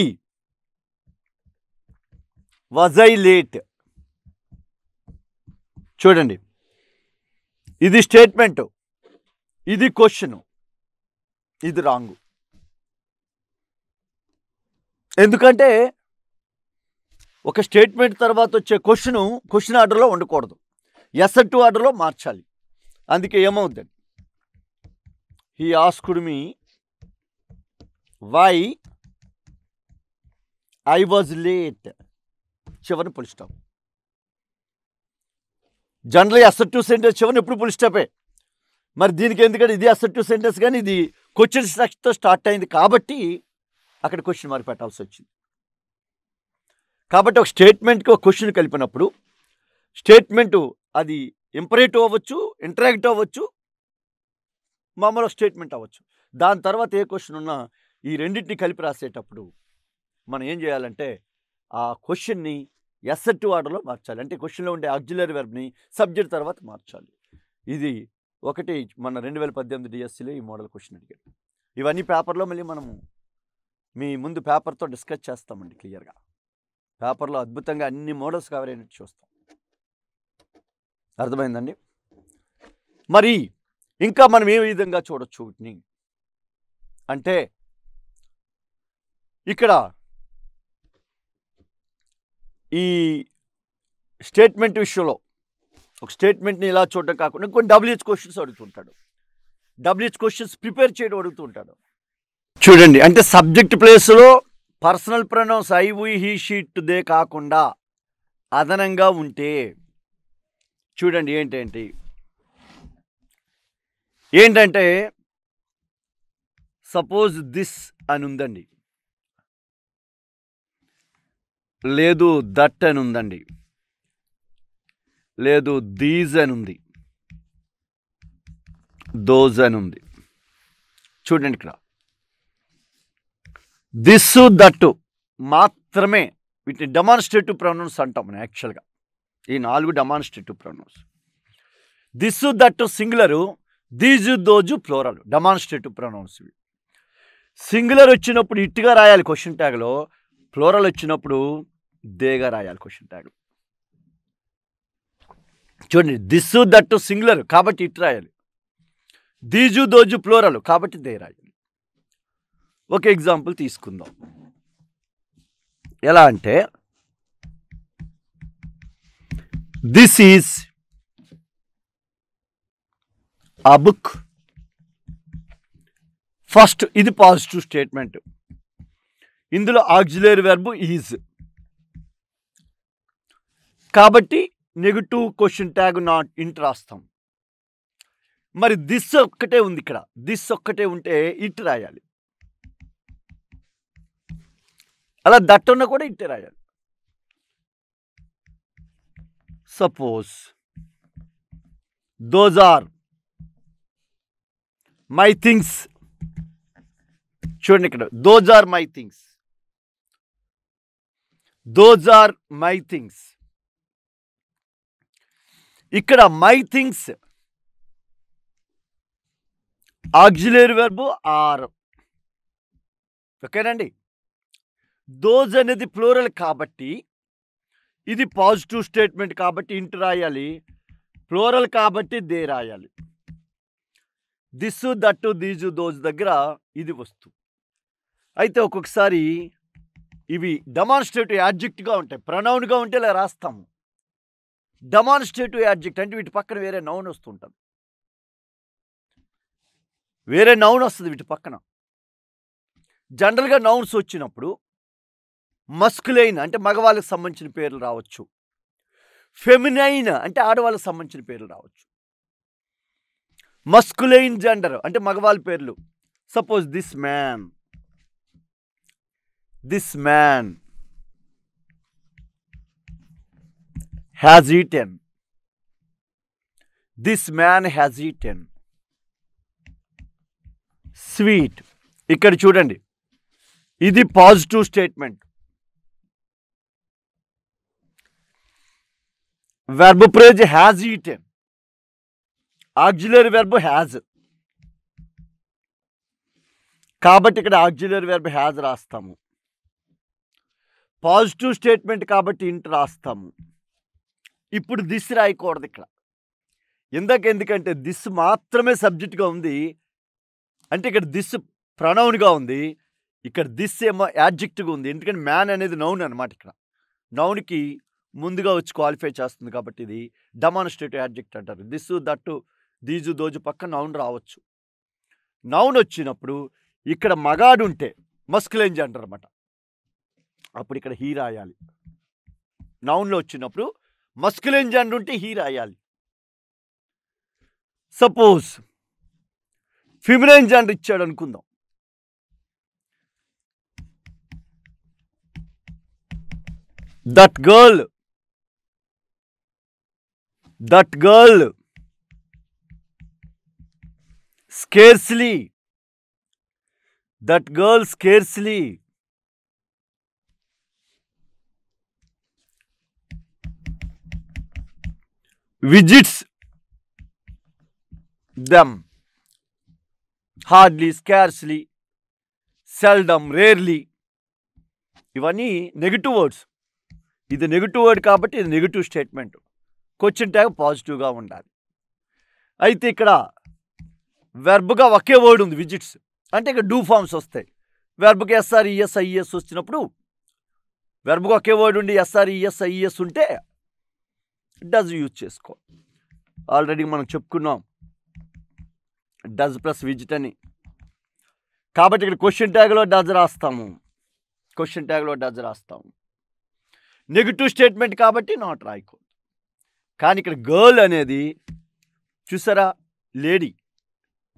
was I late చూడండి ఇది స్టేట్మెంట్ ఇది క్వశ్చన్ ఇది రాంగు ఎందుకంటే ఒక స్టేట్మెంట్ తర్వాత వచ్చే క్వశ్చను క్వశ్చన్ ఆర్డర్లో ఉండకూడదు ఎస్ టు ఆర్డర్లో మార్చాలి అందుకే ఏమవుద్దండి he asked me why I was late చివరిని full stop general assertive sentence చివరిని ఎప్పుడు ఫుల్ మరి దీనికి ఎందుకంటే ఇది అసర్టివ్ సెంటెన్స్ కానీ ఇది క్వశ్చన్ స్ట్రక్చర్తో స్టార్ట్ అయింది కాబట్టి అక్కడ క్వశ్చన్ మార్క్ పెట్టాల్సి వచ్చింది కాబట్టి ఒక స్టేట్మెంట్కి ఒక క్వశ్చన్ కలిపినప్పుడు స్టేట్మెంటు అది ఇంపరేటివ్ అవ్వచ్చు ఇంటరాక్ట్ అవ్వచ్చు మామూలు స్టేట్మెంట్ అవ్వచ్చు దాని తర్వాత ఏ క్వశ్చన్ ఉన్నా ఈ రెండింటిని కలిపి రాసేటప్పుడు మనం ఏం చేయాలంటే ఆ క్వశ్చన్ని ఎస్సెట్ వాడలో మార్చాలి అంటే క్వశ్చన్లో ఉండే అగ్జులర్ వెర్బ్ని సబ్జెక్ట్ తర్వాత మార్చాలి ఇది ఒకటి మన రెండు వేల పద్దెనిమిది డిఎస్సిలో ఈ మోడల్ క్వశ్చన్ అడిగాడు ఇవన్నీ పేపర్లో మళ్ళీ మనము మీ ముందు పేపర్తో డిస్కస్ చేస్తామండి క్లియర్గా పేపర్లో అద్భుతంగా అన్ని మోడల్స్ కవర్ అయినట్టు చూస్తాం అర్థమైందండి మరి ఇంకా మనం ఏ విధంగా చూడొచ్చు వీటిని అంటే ఇక్కడ ఈ స్టేట్మెంట్ విషయంలో ఒక స్టేట్మెంట్ని ఇలా చూడడం కాకుండా కొన్ని డబ్ల్యూహెచ్ క్వశ్చన్స్ అడుగుతుంటాడు డబ్ల్యూహెచ్ క్వశ్చన్స్ ప్రిపేర్ చేయడం అడుగుతుంటాడు చూడండి అంటే సబ్జెక్ట్ ప్లేస్లో personal pronouns I we he she they కాకుండా అదనంగా ఉంటే చూడండి ఏంటంటే ఏంటంటే సపోజ్ దిస్ అని ఉందండి లేదు దట్ అని ఉందండి లేదు దీజ్ అని ఉంది దోజ్ అని ఉంది చూడండి ఇక్కడ దిస్ దట్టు మాత్రమే వీటిని డెమాన్స్ట్రేటివ్ ప్రొనౌన్స్ అంటాం మనం యాక్చువల్గా ఈ నాలుగు demonstrative pronouns this that singular these those plural demonstrative pronouns ఇవి సింగులర్ వచ్చినప్పుడు ఇట్టుగా రాయాలి క్వశ్చన్ ట్యాగ్లో ఫ్లోరల్ వచ్చినప్పుడు దేగా రాయాలి క్వశ్చన్ ట్యాగ్ చూడండి దిస్ దట్టు సింగులర్ కాబట్టి ఇటు రాయాలి దీజు దోజు ప్లోరలు కాబట్టి దే రాయాలి ఒక ఎగ్జాంపుల్ తీసుకుందాం ఎలా అంటే this is a book first ఇది పాజిటివ్ స్టేట్మెంట్ ఇందులో ఆక్జిలరీ వెర్బు ఈజ్ కాబట్టి negative question tag not it రాస్తాం మరి దిస్ ఒక్కటే ఉంది ఇక్కడ దిస్ ఒక్కటే ఉంటే ఇట్ రాయాలి అలా దట్ ఉన్న కూడా ఇట్టే రాయాలి suppose those are my things చూడండి ఇక్కడ those are my things those are my things ఇక్కడ my things auxiliary verb are ఓకేనండి దోజ్ అనేది ఫ్లోరల్ కాబట్టి ఇది పాజిటివ్ స్టేట్మెంట్ కాబట్టి ఇంటి రాయాలి ఫ్లోరల్ కాబట్టి దే రాయాలి దిస్ దట్టు దీజు దోజ్ దగ్గర ఇది వస్తువు అయితే ఒక్కొక్కసారి ఇవి డెమాన్స్ట్రేటివ్ యాడ్జెక్ట్గా ఉంటాయి ప్రనౌన్గా ఉంటే ఇలా రాస్తాము డెమాన్స్ట్రేటివ్ యాడ్జెక్ట్ అంటే వీటి పక్కన వేరే నౌన్ వస్తుంటుంది వేరే నౌన్ వస్తుంది వీటి పక్కన జనరల్గా నౌన్స్ వచ్చినప్పుడు మస్కులైన్ అంటే మగవాళ్ళకి సంబంధించిన పేర్లు రావచ్చు ఫెమినైన్ అంటే ఆడవాళ్ళకి సంబంధించిన పేర్లు రావచ్చు మస్కులైన్ జెండర్ అంటే మగవాళ్ళ పేర్లు suppose this man this man has eaten. This man has eaten. Sweet ఇక్కడ చూడండి ఇది positive statement verb phrase has eaten auxiliary verb has కాబట్టి ఇక్కడ ఆక్జిలరీ వెర్బ్ హ్యాజ్ రాస్తాము పాజిటివ్ స్టేట్మెంట్ కాబట్టి ఇంట్ రాస్తాము ఇప్పుడు దిస్ రాయకూడదు ఇక్కడ ఇందాక ఎందుకంటే దిస్ మాత్రమే సబ్జెక్ట్గా ఉంది అంటే ఇక్కడ దిస్ ప్రణౌన్గా ఉంది ఇక్కడ దిస్ ఏమో యాడ్జెక్ట్గా ఉంది ఎందుకంటే మ్యాన్ అనేది నౌన్ అనమాట ఇక్కడ నౌన్కి ముందుగా వచ్చి క్వాలిఫై చేస్తుంది కాబట్టి ఇది డెమానిస్ట్రేటివ్ యాడ్జెక్ట్ అంటారు దిస్ దట్టు దీజు దోజు పక్క నౌన్ రావచ్చు నౌన్ వచ్చినప్పుడు ఇక్కడ మగాడు ఉంటే మస్కులేంజ్ అంటారు అనమాట అప్పుడు ఇక్కడ హీ రాయాలి నౌన్లో వచ్చినప్పుడు మస్కులైన్ జెండర్ ఉంటే హీ రాయాలి సపోజ్ ఫిమినైన్ జెండర్ ఇచ్చాడు అనుకుందాం that girl that girl scarcely that girl scarcely visits them hardly scarcely seldom rarely ఇవన్నీ నెగిటివ్ వర్డ్స్ ఇది నెగిటివ్ వర్డ్ కాబట్టి ఇది నెగిటివ్ స్టేట్మెంట్ క్వశ్చన్ ట్యాగ్ పాజిటివ్గా ఉండాలి అయితే ఇక్కడ వెర్బ్గా ఒకే వర్డ్ ఉంది విజిట్స్ అంటే ఇక్కడ డూ ఫామ్స్ వస్తాయి వెర్బ్కి ఎస్ఆర్ఈఎస్ఐఎస్ e e వచ్చినప్పుడు వెర్బ్కి ఒకే వర్డ్ ఉండి ఎస్ఆర్ఈఎస్ఐఎస్ e ఉంటే డజ్ యూజ్ చేసుకో ఆల్రెడీ మనం చెప్పుకున్నాం డజ్ ప్లస్ విజిట్ అని కాబట్టి ఇక్కడ క్వశ్చన్ ట్యాగ్లో డజ్ రాస్తాము క్వశ్చన్ ట్యాగ్లో డజ్ రాస్తాము నెగిటివ్ స్టేట్మెంట్ కాబట్టి నాట్ రాయకూడదు కానీ ఇక్కడ గర్ల్ అనేది చూసారా lady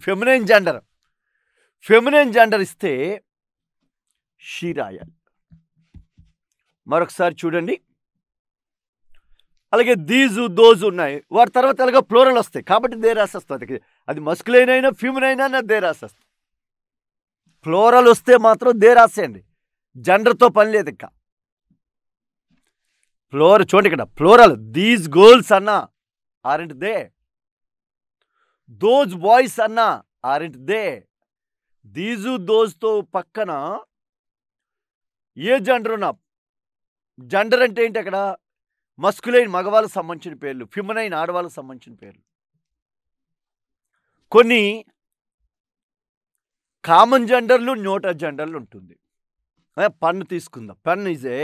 feminine gender feminine gender ఇస్తే షీ రాయాలి మరొకసారి చూడండి అలాగే దీజు దోజు ఉన్నాయి వాటి తర్వాత అలాగే ఫ్లోరల్ వస్తాయి కాబట్టి దే రాసేస్తుంది అది మస్కులైన అయినా ఫ్యూమన్ అయినా నా దే రాసేస్తుంది ఫ్లోరల్ వస్తే మాత్రం దే రాసేయండి జెండర్తో పని లేదు ఇంకా ఫ్లోర్ చూడండి ఇక్కడ ఫ్లోరల్ దీజ్ గోల్స్ అన్న ఆరెంట్ దే దోజ్ బాయ్స్ అన్న ఆరెంట్ దే దీజు దోజ్తో పక్కన ఏ జెండర్ ఉన్నా జెండర్ అంటే ఏంటి అక్కడ మస్కులైన మగవాళ్ళకు సంబంధించిన పేర్లు ఫిమనైన్ ఆడవాళ్ళకు సంబంధించిన పేర్లు కొన్ని కామన్ జెండర్లు నోట జెండర్లు ఉంటుంది పన్ను తీసుకుందాం పన్ను ఇజే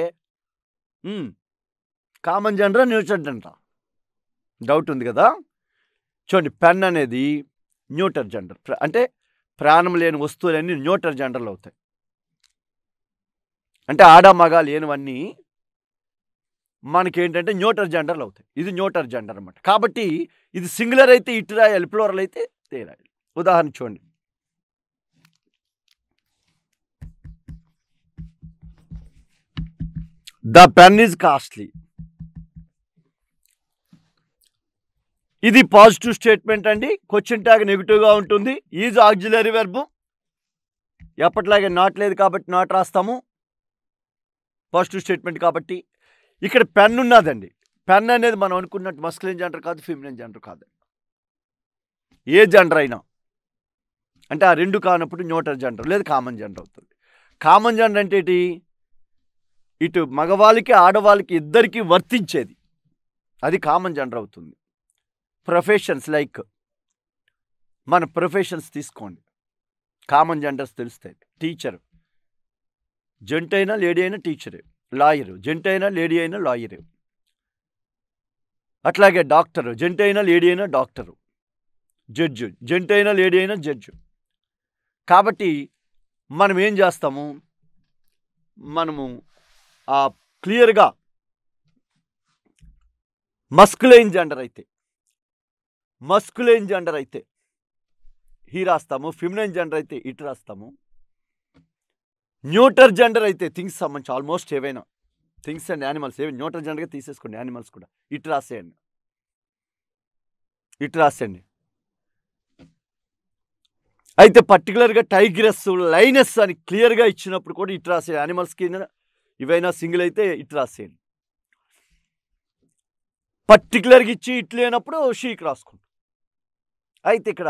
common gender neuter gender doubt ఉంది కదా చూడండి పెన్ అనేది న్యూటర్ జెండర్ అంటే ప్రాణం లేని వస్తువులన్నీ న్యూటర్ జెండర్లు అవుతాయి అంటే ఆడ మగ లేనివన్నీ మనకి ఏంటంటే న్యూటర్ జెండర్లు అవుతాయి ఇది న్యూటర్ జెండర్ అనమాట కాబట్టి ఇది సింగులర్ అయితే ఇటు రాయాలి ప్లోరల్ అయితే తేరాయాలి ఉదాహరణ చూడండి ద పెన్ ఈజ్ కాస్ట్లీ ఇది పాజిటివ్ స్టేట్మెంట్ అండి క్వశ్చన్ ట్యాగ్ నెగిటివ్గా ఉంటుంది ఈజ్ ఆక్జిలరీ వెర్బు ఎప్పట్లాగే నాట్ లేదు కాబట్టి నాట్ రాస్తాము పాజిటివ్ స్టేట్మెంట్ కాబట్టి ఇక్కడ పెన్ ఉన్నదండి పెన్ అనేది మనం అనుకున్నట్టు మస్కులిన్ జెండర్ కాదు ఫిమిలిన్ జెండర్ కాదు ఏ జెండర్ అయినా అంటే ఆ రెండు కానప్పుడు న్యూటర్ జెండర్ లేదు కామన్ జెండర్ అవుతుంది కామన్ జెండర్ అంటే ఏంటి ఇటు మగవాళ్ళకి ఆడవాళ్ళకి ఇద్దరికి వర్తించేది అది కామన్ జెండర్ అవుతుంది ప్రొఫెషన్స్ లైక్ మన ప్రొఫెషన్స్ తీసుకోండి కామన్ జెండర్స్ తెలుస్తాయి టీచర్ జెంట్ అయినా లేడీ అయినా టీచరే లాయరు జెంట్ అయినా లేడీ అయినా లాయరు అట్లాగే డాక్టరు జెంట్ అయినా లేడీ అయినా డాక్టరు జడ్జు జెంట్ అయినా లేడీ అయినా జడ్జు కాబట్టి మనం ఏం చేస్తాము మనము ఆ క్లియర్గా మస్కులైన్ జెండర్ అయితే మస్కులైన్ జెండర్ అయితే హీ రాస్తాము ఫిమినైన్ జెండర్ అయితే ఇటు రాస్తాము న్యూటర్ జెండర్ అయితే థింగ్స్ సంబంధించి ఆల్మోస్ట్ ఏవైనా థింగ్స్ అండ్ యానిమల్స్ ఏవి న్యూటర్ జెండర్గా తీసేసుకోండి యానిమల్స్ కూడా ఇటు రాసేయండి ఇటు రాసేయండి అయితే పర్టికులర్గా టైగ్రస్ లైనస్ అని క్లియర్గా ఇచ్చినప్పుడు కూడా ఇటు రాసేయండి యానిమల్స్కి ఇవైనా సింగిల్ అయితే ఇటు రాసేయండి పర్టికులర్గా ఇచ్చి ఇట్ లేనప్పుడు షీక్ రాసుకుంటాం అయితే ఇక్కడ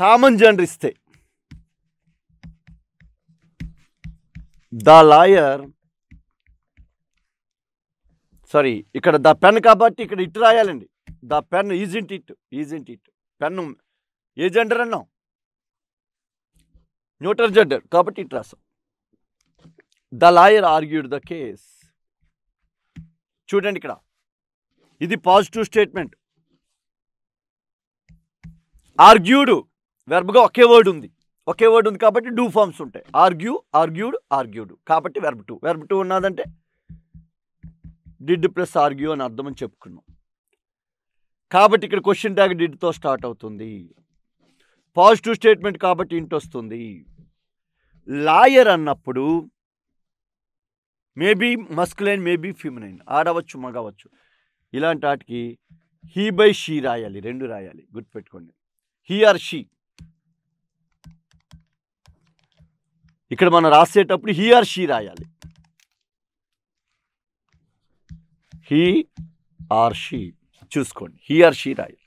కామన్ జెండర్ ఇస్తే ద లాయర్ సారీ ఇక్కడ ద పెన్ కాబట్టి ఇక్కడ ఇట్ రాయాలండి the pen isn't it isn't it pen ఏ జెండర్ అన్నాం న్యూటర్ జెండర్ కాబట్టి ఇట్ రాసాం the lawyer argued the case చూడండి ఇక్కడ ఇది పాజిటివ్ స్టేట్మెంట్ ఆర్గ్యూడు వెర్బ్గా ఒకే వర్డ్ ఉంది ఒకే వర్డ్ ఉంది కాబట్టి డూ ఫామ్స్ ఉంటాయి ఆర్గ్యూ ఆర్గ్యూడ్ ఆర్గ్యూడ్ కాబట్టి వెర్బ్ టూ వెర్బ్ టూ ఉన్నదంటే డిడ్ ప్లస్ ఆర్గ్యూ అని అర్థం అని చెప్పుకున్నాం కాబట్టి ఇక్కడ క్వశ్చన్ ట్యాగ్ డిడ్తో స్టార్ట్ అవుతుంది పాజిటివ్ స్టేట్మెంట్ కాబట్టి ఇంటి వస్తుంది లాయర్ అన్నప్పుడు మేబీ మస్క్లైన్ మేబీ ఫిమినైన్ ఆడవచ్చు మగవచ్చు ఇలాంటి వాటికి హీ బై షీ రాయాలి రెండు రాయాలి గుర్తుపెట్టుకోండి హీ ఆర్ షీ ఇక్కడ మనం రాసేటప్పుడు హీఆర్ షీ రాయాలి హీ ఆర్ షీ చూసుకోండి హీఆర్ షీ రాయాలి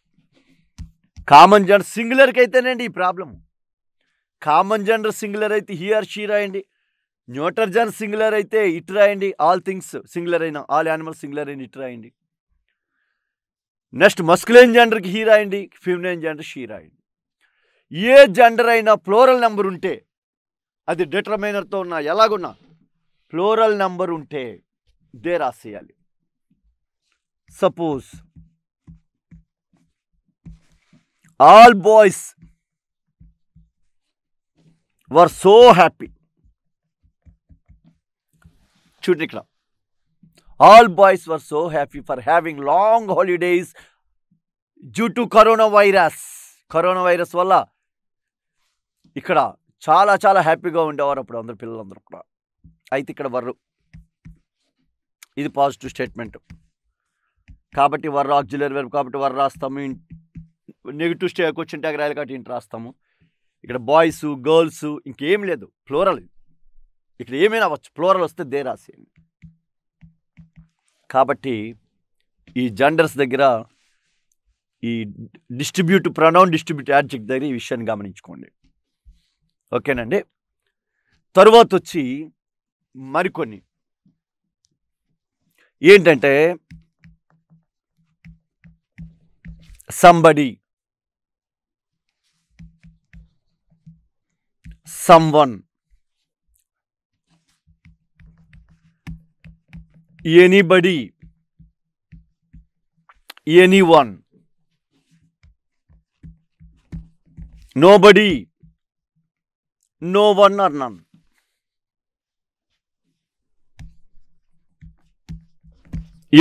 కామన్ జెండర్ సింగులర్కి అయితేనండి ఈ ప్రాబ్లం కామన్ జెండర్ సింగులర్ అయితే హీఆర్ షీ రాయండి న్యూటర్ జన్ సింగులర్ అయితే ఇటు రాయండి ఆల్ థింగ్స్ సింగులర్ అయిన ఆల్ యానిమల్స్ సింగులర్ అయిన ఇటు రాయండి నెక్స్ట్ మస్కులైన్ జెండర్కి హీ రాయండి ఫిమినైన్ జెండర్ షీ రాయండి ఏ జెండర్ అయినా ఫ్లోరల్ నెంబర్ ఉంటే అది డిటర్మైనర్తో ఉన్నా ఎలాగున్నా ఫ్లోరల్ నెంబర్ ఉంటే దే రాసేయాలి suppose all boys were so happy చూడండి ఇక్కడ all boys were so happy for having long holidays due to corona virus corona virus వల్ల ఇక్కడ చాలా చాలా హ్యాపీగా ఉండేవారు అప్పుడు అందరు పిల్లలందరూ కూడా అయితే ఇక్కడ వర్రు ఇది పాజిటివ్ స్టేట్మెంట్ కాబట్టి వర్ర ఆక్జులర్ వెర్బ్ కాబట్టి వర్ర రాస్తాము నెగిటివ్ స్టే క్వశ్చన్ ట్యాగ్ రాయాలి కాబట్టి ఇంటి రాస్తాము ఇక్కడ బాయ్స్ గర్ల్స్ ఇంకేం లేదు ఫ్లోరల్ ఇక్కడ ఏమైనా అవ్వచ్చు ఫ్లోరల్ వస్తే దే రాసేయండి కాబట్టి ఈ జెండర్స్ దగ్గర ఈ డిస్ట్రిబ్యూట్ ప్రణౌన్ డిస్ట్రిబ్యూట్ యాడ్జెక్ట్ దగ్గర ఈ విషయాన్ని గమనించుకోండి ఓకేనండి తర్వాత వచ్చి మరికొన్ని ఏంటంటే somebody someone anybody anyone nobody no one or none.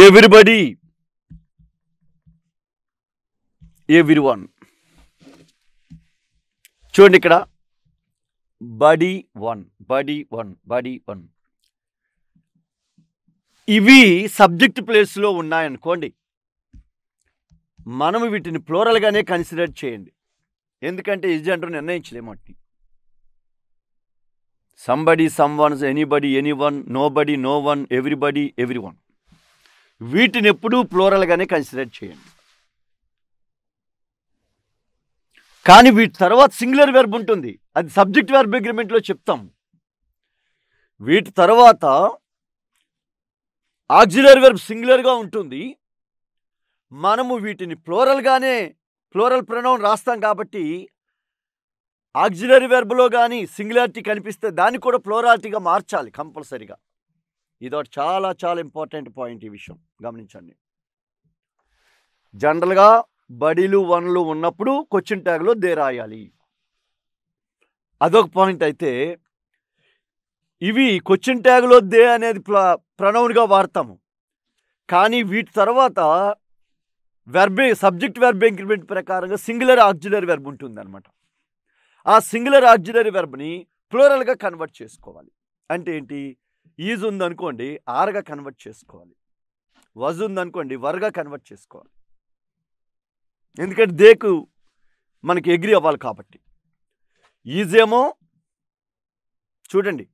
Everybody, one చూడండి ఇక్కడ బడి వన్ బడి వన్ బడి వన్ ఇవి సబ్జెక్ట్ ప్లేస్లో ఉన్నాయనుకోండి మనం వీటిని ఫ్లోరల్గానే కన్సిడర్ చేయండి ఎందుకంటే ఈ అంటూ నిర్ణయించలేము వాటిని somebody someones anybody any nobody no one everybody every one వీటిని ఎప్పుడూ ప్లోరల్గానే కన్సిడర్ చేయండి కానీ వీటి తర్వాత సింగులర్ వెర్బ్ ఉంటుంది అది సబ్జెక్ట్ వెర్బ్ అగ్రిమెంట్లో చెప్తాం వీటి తర్వాత ఆక్జిలర్ వెర్బ్ సింగులర్గా ఉంటుంది మనము వీటిని ఫ్లోరల్గానే ఫ్లోరల్ ప్రణవం రాస్తాం కాబట్టి ఆక్జినరీ వెర్బ్లో కానీ సింగులారిటీ కనిపిస్తే దాన్ని కూడా ఫ్లోరాలిటీగా మార్చాలి కంపల్సరీగా ఒకటి చాలా చాలా ఇంపార్టెంట్ పాయింట్ ఈ విషయం గమనించండి జనరల్గా బడిలు వన్లు ఉన్నప్పుడు క్వశ్చన్ ట్యాగ్లో దే రాయాలి అదొక పాయింట్ అయితే ఇవి క్వశ్చన్ ట్యాగ్లో దే అనేది ప్రణౌన్గా వాడతాము కానీ వీటి తర్వాత వెర్బే సబ్జెక్ట్ వెర్బ్ ఇంక్రిమెంట్ ప్రకారంగా సింగులర్ ఆక్జులర్ వెర్బ్ ఉంటుంది అనమాట ఆ సింగులర్ ఆర్జినరీ వెర్బ్ని ఫ్లోరల్గా కన్వర్ట్ చేసుకోవాలి అంటే ఏంటి ఈజ్ ఉందనుకోండి ఆర్గా కన్వర్ట్ చేసుకోవాలి వజ్ ఉందనుకోండి వర్గా కన్వర్ట్ చేసుకోవాలి ఎందుకంటే దేకు మనకి ఎగ్రీ అవ్వాలి కాబట్టి ఈజ్ ఏమో చూడండి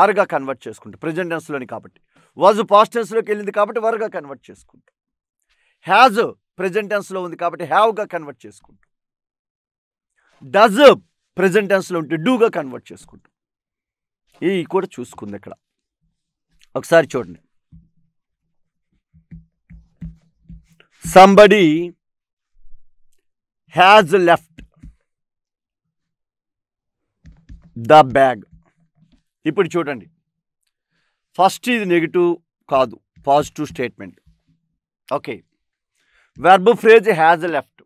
ఆర్గా కన్వర్ట్ చేసుకుంటా ప్రజెంట్ టెన్స్లోని కాబట్టి వజ్ పాస్ట్ టెన్స్లోకి వెళ్ళింది కాబట్టి వర్గా కన్వర్ట్ చేసుకుంటా హ్యాజ్ ప్రజెంట్ టెన్స్లో ఉంది కాబట్టి హ్యావ్గా కన్వర్ట్ చేసుకుంటా డజ్ ప్రజెంట్ టెన్స్లో ఉంటే డూగా కన్వర్ట్ చేసుకుంటాం ఈ కూడా చూసుకుంది ఇక్కడ ఒకసారి చూడండి somebody has left the bag ఇప్పుడు చూడండి ఫస్ట్ ఇది నెగిటివ్ కాదు positive statement okay verb phrase has left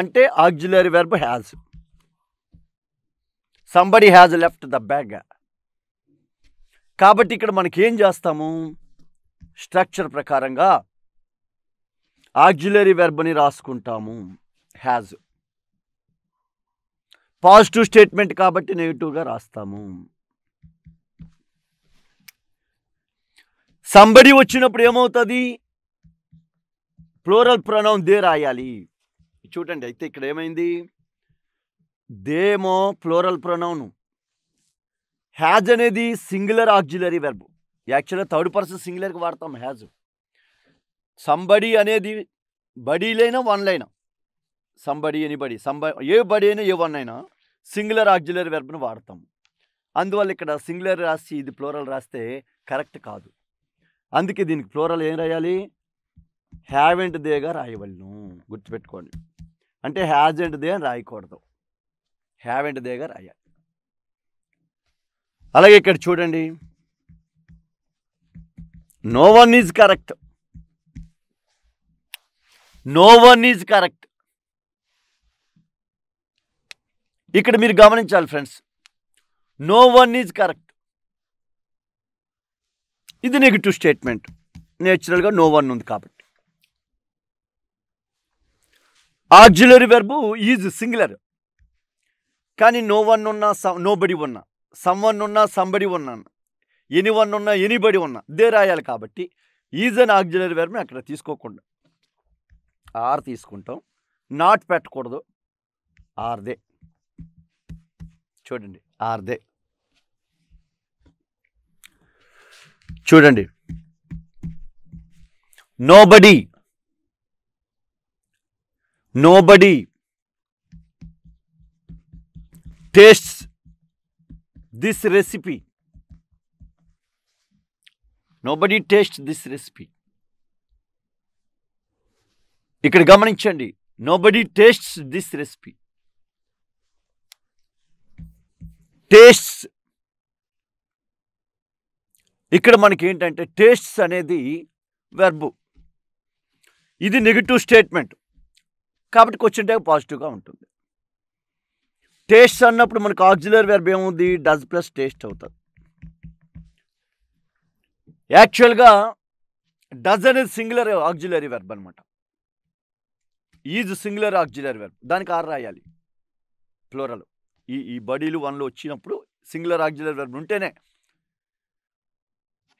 అంటే auxiliary verb has somebody has left the bag కాబట్టి ఇక్కడ మనకి ఏం చేస్తాము స్ట్రక్చర్ ప్రకారంగా ఆక్జులరీ వెర్బని రాసుకుంటాము హ్యాజ్ పాజిటివ్ స్టేట్మెంట్ కాబట్టి నెగిటివ్గా రాస్తాము సంబడి వచ్చినప్పుడు ఏమవుతుంది ప్లోరల్ ప్రణవం దే రాయాలి చూడండి అయితే ఇక్కడ ఏమైంది దేమో ఫ్లోరల్ ప్రొనౌను హ్యాజ్ అనేది సింగులర్ ఆక్జులరీ వెర్బ్ యాక్చువల్గా థర్డ్ పర్సన్ సింగులర్కి వాడతాం హ్యాజ్ సంబడి అనేది బడీలైనా వన్లైనా సంబడి ఎని బడి సంబ ఏ బడి అయినా ఏ వన్ అయినా సింగులర్ ఆక్జులరీ వెర్బ్ను వాడతాం అందువల్ల ఇక్కడ సింగులర్ రాసి ఇది ఫ్లోరల్ రాస్తే కరెక్ట్ కాదు అందుకే దీనికి ఫ్లోరల్ ఏం రాయాలి హ్యావ్ అండ్ దేగా రాయవలను గుర్తుపెట్టుకోండి అంటే హ్యాజ్ అండ్ దే అని రాయకూడదు హ్యావెంట్ దేగర్ అయ్యా అలాగే ఇక్కడ చూడండి no one is correct no one is correct ఇక్కడ మీరు గమనించాలి friends no one is correct ఇది నెగిటివ్ స్టేట్మెంట్ నేచురల్గా నో వన్ ఉంది కాబట్టి ఆక్జిలరీ వెర్బు ఈజ్ సింగులర్ కానీ నో వన్ ఉన్నా నో బడి ఉన్నా సమ్వన్ ఉన్నా సంబడి ఉన్నా ఎని వన్ ఉన్నా ఎనిబడి ఉన్నా దే రాయాలి కాబట్టి ఈజ్ అన్ ఆగ్జిలరీ వెర్బ్ని అక్కడ తీసుకోకుండా ఆర్ తీసుకుంటాం నాట్ పెట్టకూడదు ఆర్దే చూడండి ఆర్దే చూడండి nobody nobody tastes this recipe. Nobody taste this recipe ఇక్కడ గమనించండి body tastes this recipe tastes ఇక్కడ మనకి ఏంటంటే టేస్ట్స్ అనేది వెర్బు ఇది నెగిటివ్ స్టేట్మెంట్ కాబట్టి క్వశ్చన్ ట్యాగ్ పాజిటివ్గా ఉంటుంది టేస్ట్ అన్నప్పుడు మనకు ఆక్జిలర్ వెర్బ్ ఏముంది డజ్ ప్లస్ టేస్ట్ అవుతుంది యాక్చువల్గా డజ్ అనేది సింగులర్ ఆక్జిలరీ వెర్బ్ అనమాట ఈజ్ సింగులర్ ఆక్సిలరీ వెర్బ్ దానికి ఆర్ రాయాలి ఫ్లోరల్ ఈ ఈ బడీలు వన్లో వచ్చినప్పుడు సింగులర్ ఆక్సిలరీ వెర్బ్ ఉంటేనే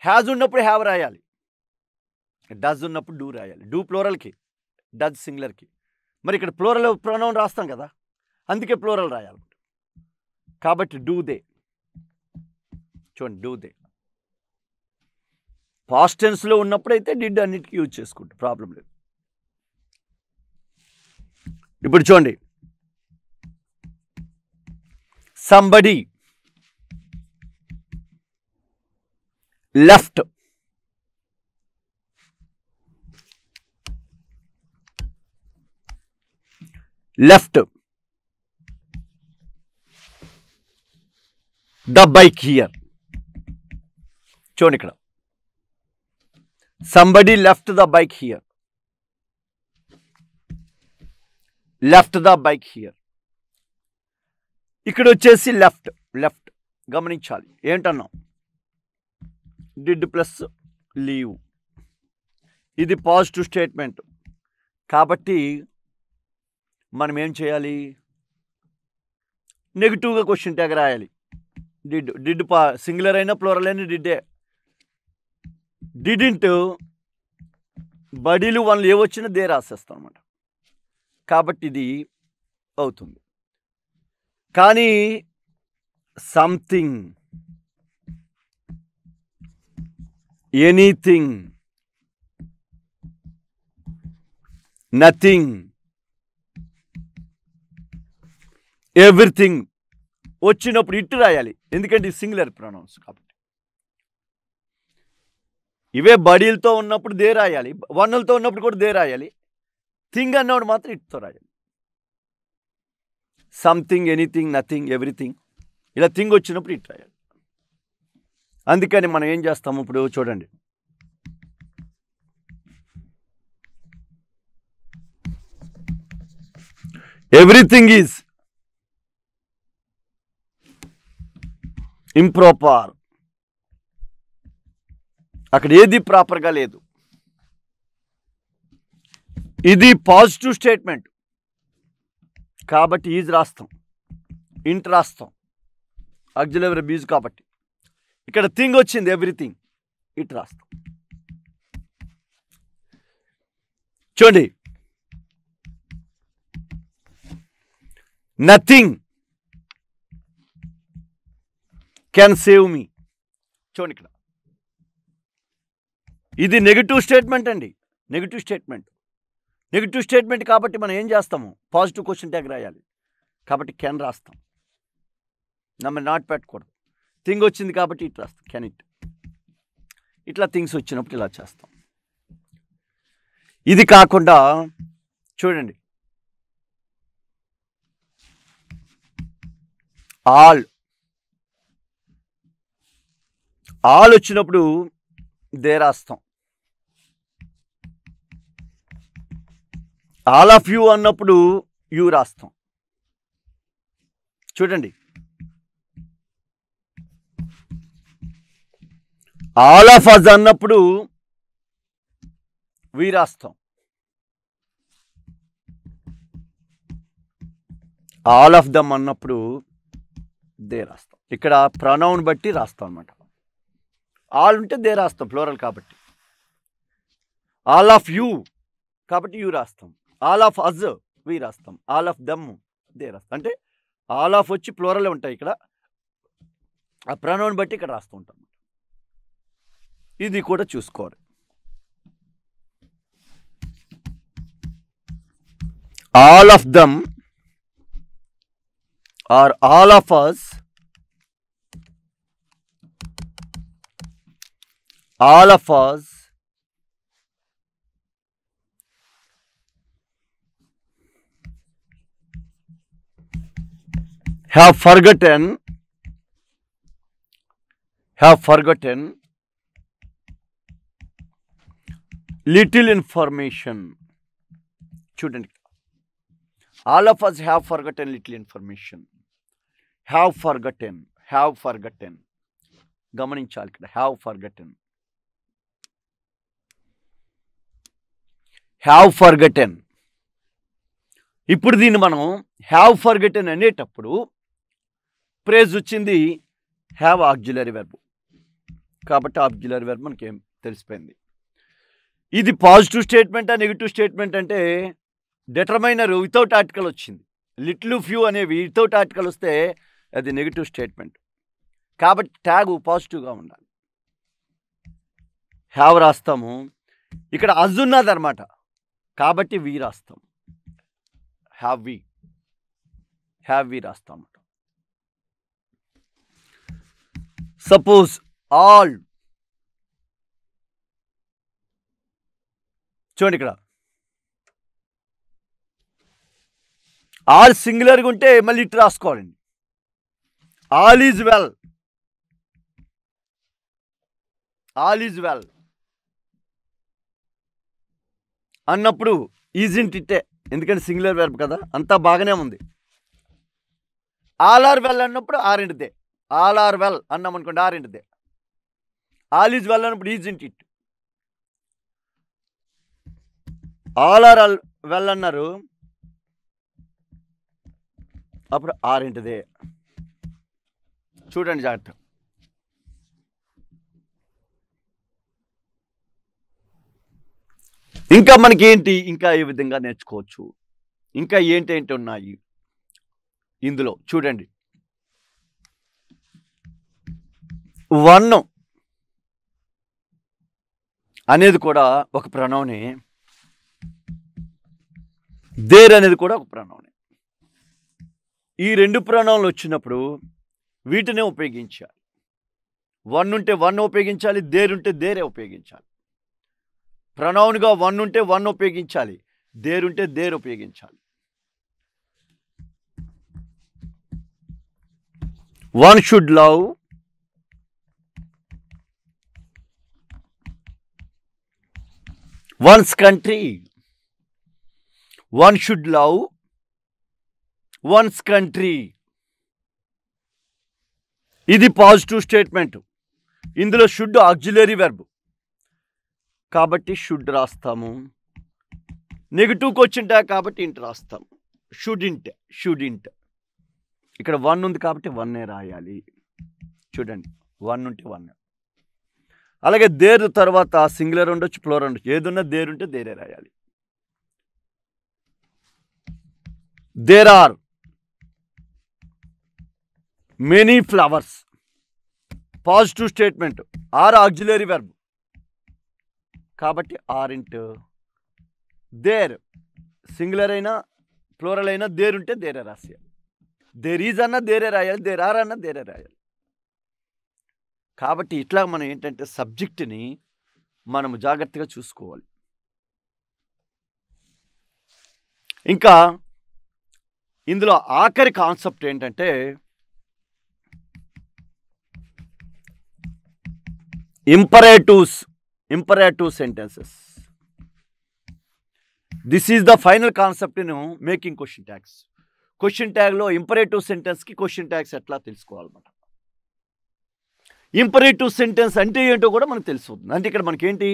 హ్యాజ్ ఉన్నప్పుడు హ్యావ్ రాయాలి డజ్ ఉన్నప్పుడు డూ రాయాలి డూ ఫ్లోరల్కి డజ్ సింగులర్కి మరి ఇక్కడ ఫ్లోరల్ ప్రణవం రాస్తాం కదా అందుకే ప్లోరల్ రాయాలి కాబట్టి డూ దే చూడండి డూ దే పాస్ట్ టెన్స్లో ఉన్నప్పుడైతే డిడ్ అన్నిటికీ యూజ్ చేసుకుంటాం ప్రాబ్లం లేదు ఇప్పుడు చూడండి somebody left left the bike here చూడండి ఇక్కడ somebody left the bike here left the bike here ఇక్కడ వచ్చేసి లెఫ్ట్ లెఫ్ట్ గమనించాలి ఏంటన్నా డిడ్ ప్లస్ లీవ్ ఇది పాజిటివ్ స్టేట్మెంట్ కాబట్టి మనం ఏం చేయాలి నెగిటివ్గా క్వశ్చన్ ట్యాగ్ రాయాలి డిడ్ డిడ్ పా సింగులర్ అయినా ప్లోరల్ అయినా డిడ్డే డిడింట్ బడీలు వాళ్ళు ఏవొచ్చినా దే రాసేస్తాం అనమాట కాబట్టి ఇది అవుతుంది కానీ సంథింగ్ ఎనీథింగ్ నథింగ్ ఎవ్రీథింగ్ వచ్చినప్పుడు ఇట్టు రాయాలి ఎందుకంటే ఈ సింగులర్ ప్రొనౌన్స్ కాబట్టి ఇవే బడీలతో ఉన్నప్పుడు దే రాయాలి వన్నులతో ఉన్నప్పుడు కూడా దే రాయాలి థింగ్ అన్నప్పుడు మాత్రం ఇట్తో రాయాలి సంథింగ్ ఎనీథింగ్ నథింగ్ ఎవ్రీథింగ్ ఇలా థింగ్ వచ్చినప్పుడు ఇట్ రాయాలి అందుకని మనం ఏం చేస్తాము ఇప్పుడు చూడండి ఎవ్రీథింగ్ ఈజ్ ఇంప్రోపర్ అక్కడ ఏది ప్రాపర్గా లేదు ఇది పాజిటివ్ స్టేట్మెంట్ కాబట్టి ఈజ్ రాస్తాం ఇంట్ రాస్తాం అగ్జలవరీ బీజ్ కాబట్టి ఇక్కడ థింగ్ వచ్చింది ఎవ్రీథింగ్ ఇట్ రాస్తాం చూడండి నథింగ్ క్యాన్ సేవ్ మీ చూడండి ఇక్కడ ఇది నెగిటివ్ స్టేట్మెంట్ అండి నెగిటివ్ స్టేట్మెంట్ నెగిటివ్ స్టేట్మెంట్ కాబట్టి మనం ఏం చేస్తాము పాజిటివ్ క్వశ్చన్ దగ్గర రాయాలి కాబట్టి కెన్ రాస్తాం నమ్మ నాట్ పెట్టకూడదు థింగ్ వచ్చింది కాబట్టి ఇట్లా రాస్తాం కెన్ ఇట్ ఇట్లా థింగ్స్ వచ్చినప్పుడు ఇలా చేస్తాం ఇది కాకుండా చూడండి ఆల్ ఆలు వచ్చినప్పుడు దే ఆల్ ఆఫ్ యూ అన్నప్పుడు యూ రాస్తాం చూడండి ఆల్ ఆఫ్ అజ్ అన్నప్పుడు వి రాస్తాం ఆల్ ఆఫ్ దమ్ అన్నప్పుడు దే రాస్తాం ఇక్కడ ప్రణవ్ని బట్టి రాస్తాం అనమాట ఆల్ ఉంటే దే రాస్తాం ఫ్లోరల్ కాబట్టి ఆల్ ఆఫ్ యూ కాబట్టి యూ రాస్తాం ఆల్ ఆఫ్ అజ్ వి రాస్తాం ఆల్ ఆఫ్ దమ్ దే రాస్తాం అంటే ఆల్ ఆఫ్ వచ్చి ఫ్లోరల్ ఉంటాయి ఇక్కడ ఆ ప్రణవం బట్టి ఇక్కడ రాస్తూ ఉంటాం ఇది కూడా చూసుకోవాలి all of them are all of us all of us have forgotten have forgotten little information student all of us have forgotten little information have forgotten have forgotten గమనించాలి child have forgotten. Have forgotten ఇప్పుడు దీన్ని మనం have ఫర్గటెన్ అనేటప్పుడు praise వచ్చింది have ఆబ్జులరీ verb కాబట్టి ఆబ్జులరీ verb మనకేం తెలిసిపోయింది ఇది పాజిటివ్ స్టేట్మెంటా నెగిటివ్ స్టేట్మెంట్ అంటే డెటర్మైనర్ వితౌట్ ఆర్టికల్ వచ్చింది లిటిల్ ఫ్యూ అనేవి వితౌట్ ఆర్టికల్ వస్తే అది నెగిటివ్ స్టేట్మెంట్ కాబట్టి ట్యాగ్ పాజిటివ్గా ఉండాలి హ్యావ్ రాస్తాము ఇక్కడ అజ్ అనమాట కాబట్టి వి రాస్తాం హ్యావ్ వి హ్యావ్ వి రాస్తాం సపోజ్ ఆల్ చూడండి ఇక్కడ ఆల్ సింగులర్గా ఉంటే మళ్ళీ ఇటు రాసుకోవాలండి all is well all is well అన్నప్పుడు ఈజీ టిట్టే ఎందుకంటే సింగులర్ వెర్బ్ కదా అంతా బాగానే ఉంది ఆల్ ఆర్ వెల్ అన్నప్పుడు ఆరింటిదే ఆల్ ఆర్ వెల్ అన్నాం అనుకోండి ఆరింటిదే ఆల్ ఈజ్ వెల్ అన్నప్పుడు isn't it all are all well అన్నారు అప్పుడు ఆరింటిదే చూడండి జాగ్రత్త ఇంకా మనకి ఏంటి ఇంకా ఏ విధంగా నేర్చుకోవచ్చు ఇంకా ఏంటి ఏంటి ఉన్నాయి ఇందులో చూడండి వర్ణం అనేది కూడా ఒక ప్రణవనే దేర్ అనేది కూడా ఒక ప్రణవనే ఈ రెండు ప్రాణాలు వచ్చినప్పుడు వీటినే ఉపయోగించాలి వన్ ఉంటే వన్ ఉపయోగించాలి దేరుంటే దేరే ఉపయోగించాలి ప్రనౌన్గా వన్ ఉంటే వన్ ఉపయోగించాలి దేర్ ఉంటే దేర్ ఉపయోగించాలి one should love one's country one should love one's country ఇది పాజిటివ్ స్టేట్మెంట్ ఇందులో షుడ్ ఆక్జులరీ వెర్బ్ కాబట్టి షుడ్ రాస్తాము నెగిటివ్కి వచ్చింటా కాబట్టి ఇంట్ రాస్తాం షుడ్ ఇంట్ షుడ్ ఇంట్ ఇక్కడ వన్ ఉంది కాబట్టి వన్నే రాయాలి చూడండి వన్ ఉంటే వన్ అలాగే దేర్ తర్వాత సింగులర్ ఉండొచ్చు ఫ్లోర్ ఉండొచ్చు ఏదున్నా దేర్ ఉంటే దేరే రాయాలి there are many flowers positive statement are auxiliary verb కాబట్టి ఆర్ దేర్ సింగులర్ అయినా ఫ్లోరల్ అయినా దేర్ ఉంటే దేరే రాసేయాలి దేర్ ఈజ్ అన్న దేరే రాయాలి దేర్ ఆర్ అన్నా దేరే రాయాలి కాబట్టి ఇట్లా మనం ఏంటంటే సబ్జెక్ట్ని మనము జాగ్రత్తగా చూసుకోవాలి ఇంకా ఇందులో ఆఖరి కాన్సెప్ట్ ఏంటంటే imperatives imperative sentences this is the final concept in making question tags question ట్యాగ్లో ఇంపరేటివ్ సెంటెన్స్కి క్వశ్చన్ ట్యాగ్స్ ఎట్లా తెలుసుకోవాలన్నమాట ఇంపరేటివ్ సెంటెన్స్ అంటే ఏంటో కూడా మనకు తెలిసిపోతుంది అంటే ఇక్కడ మనకేంటి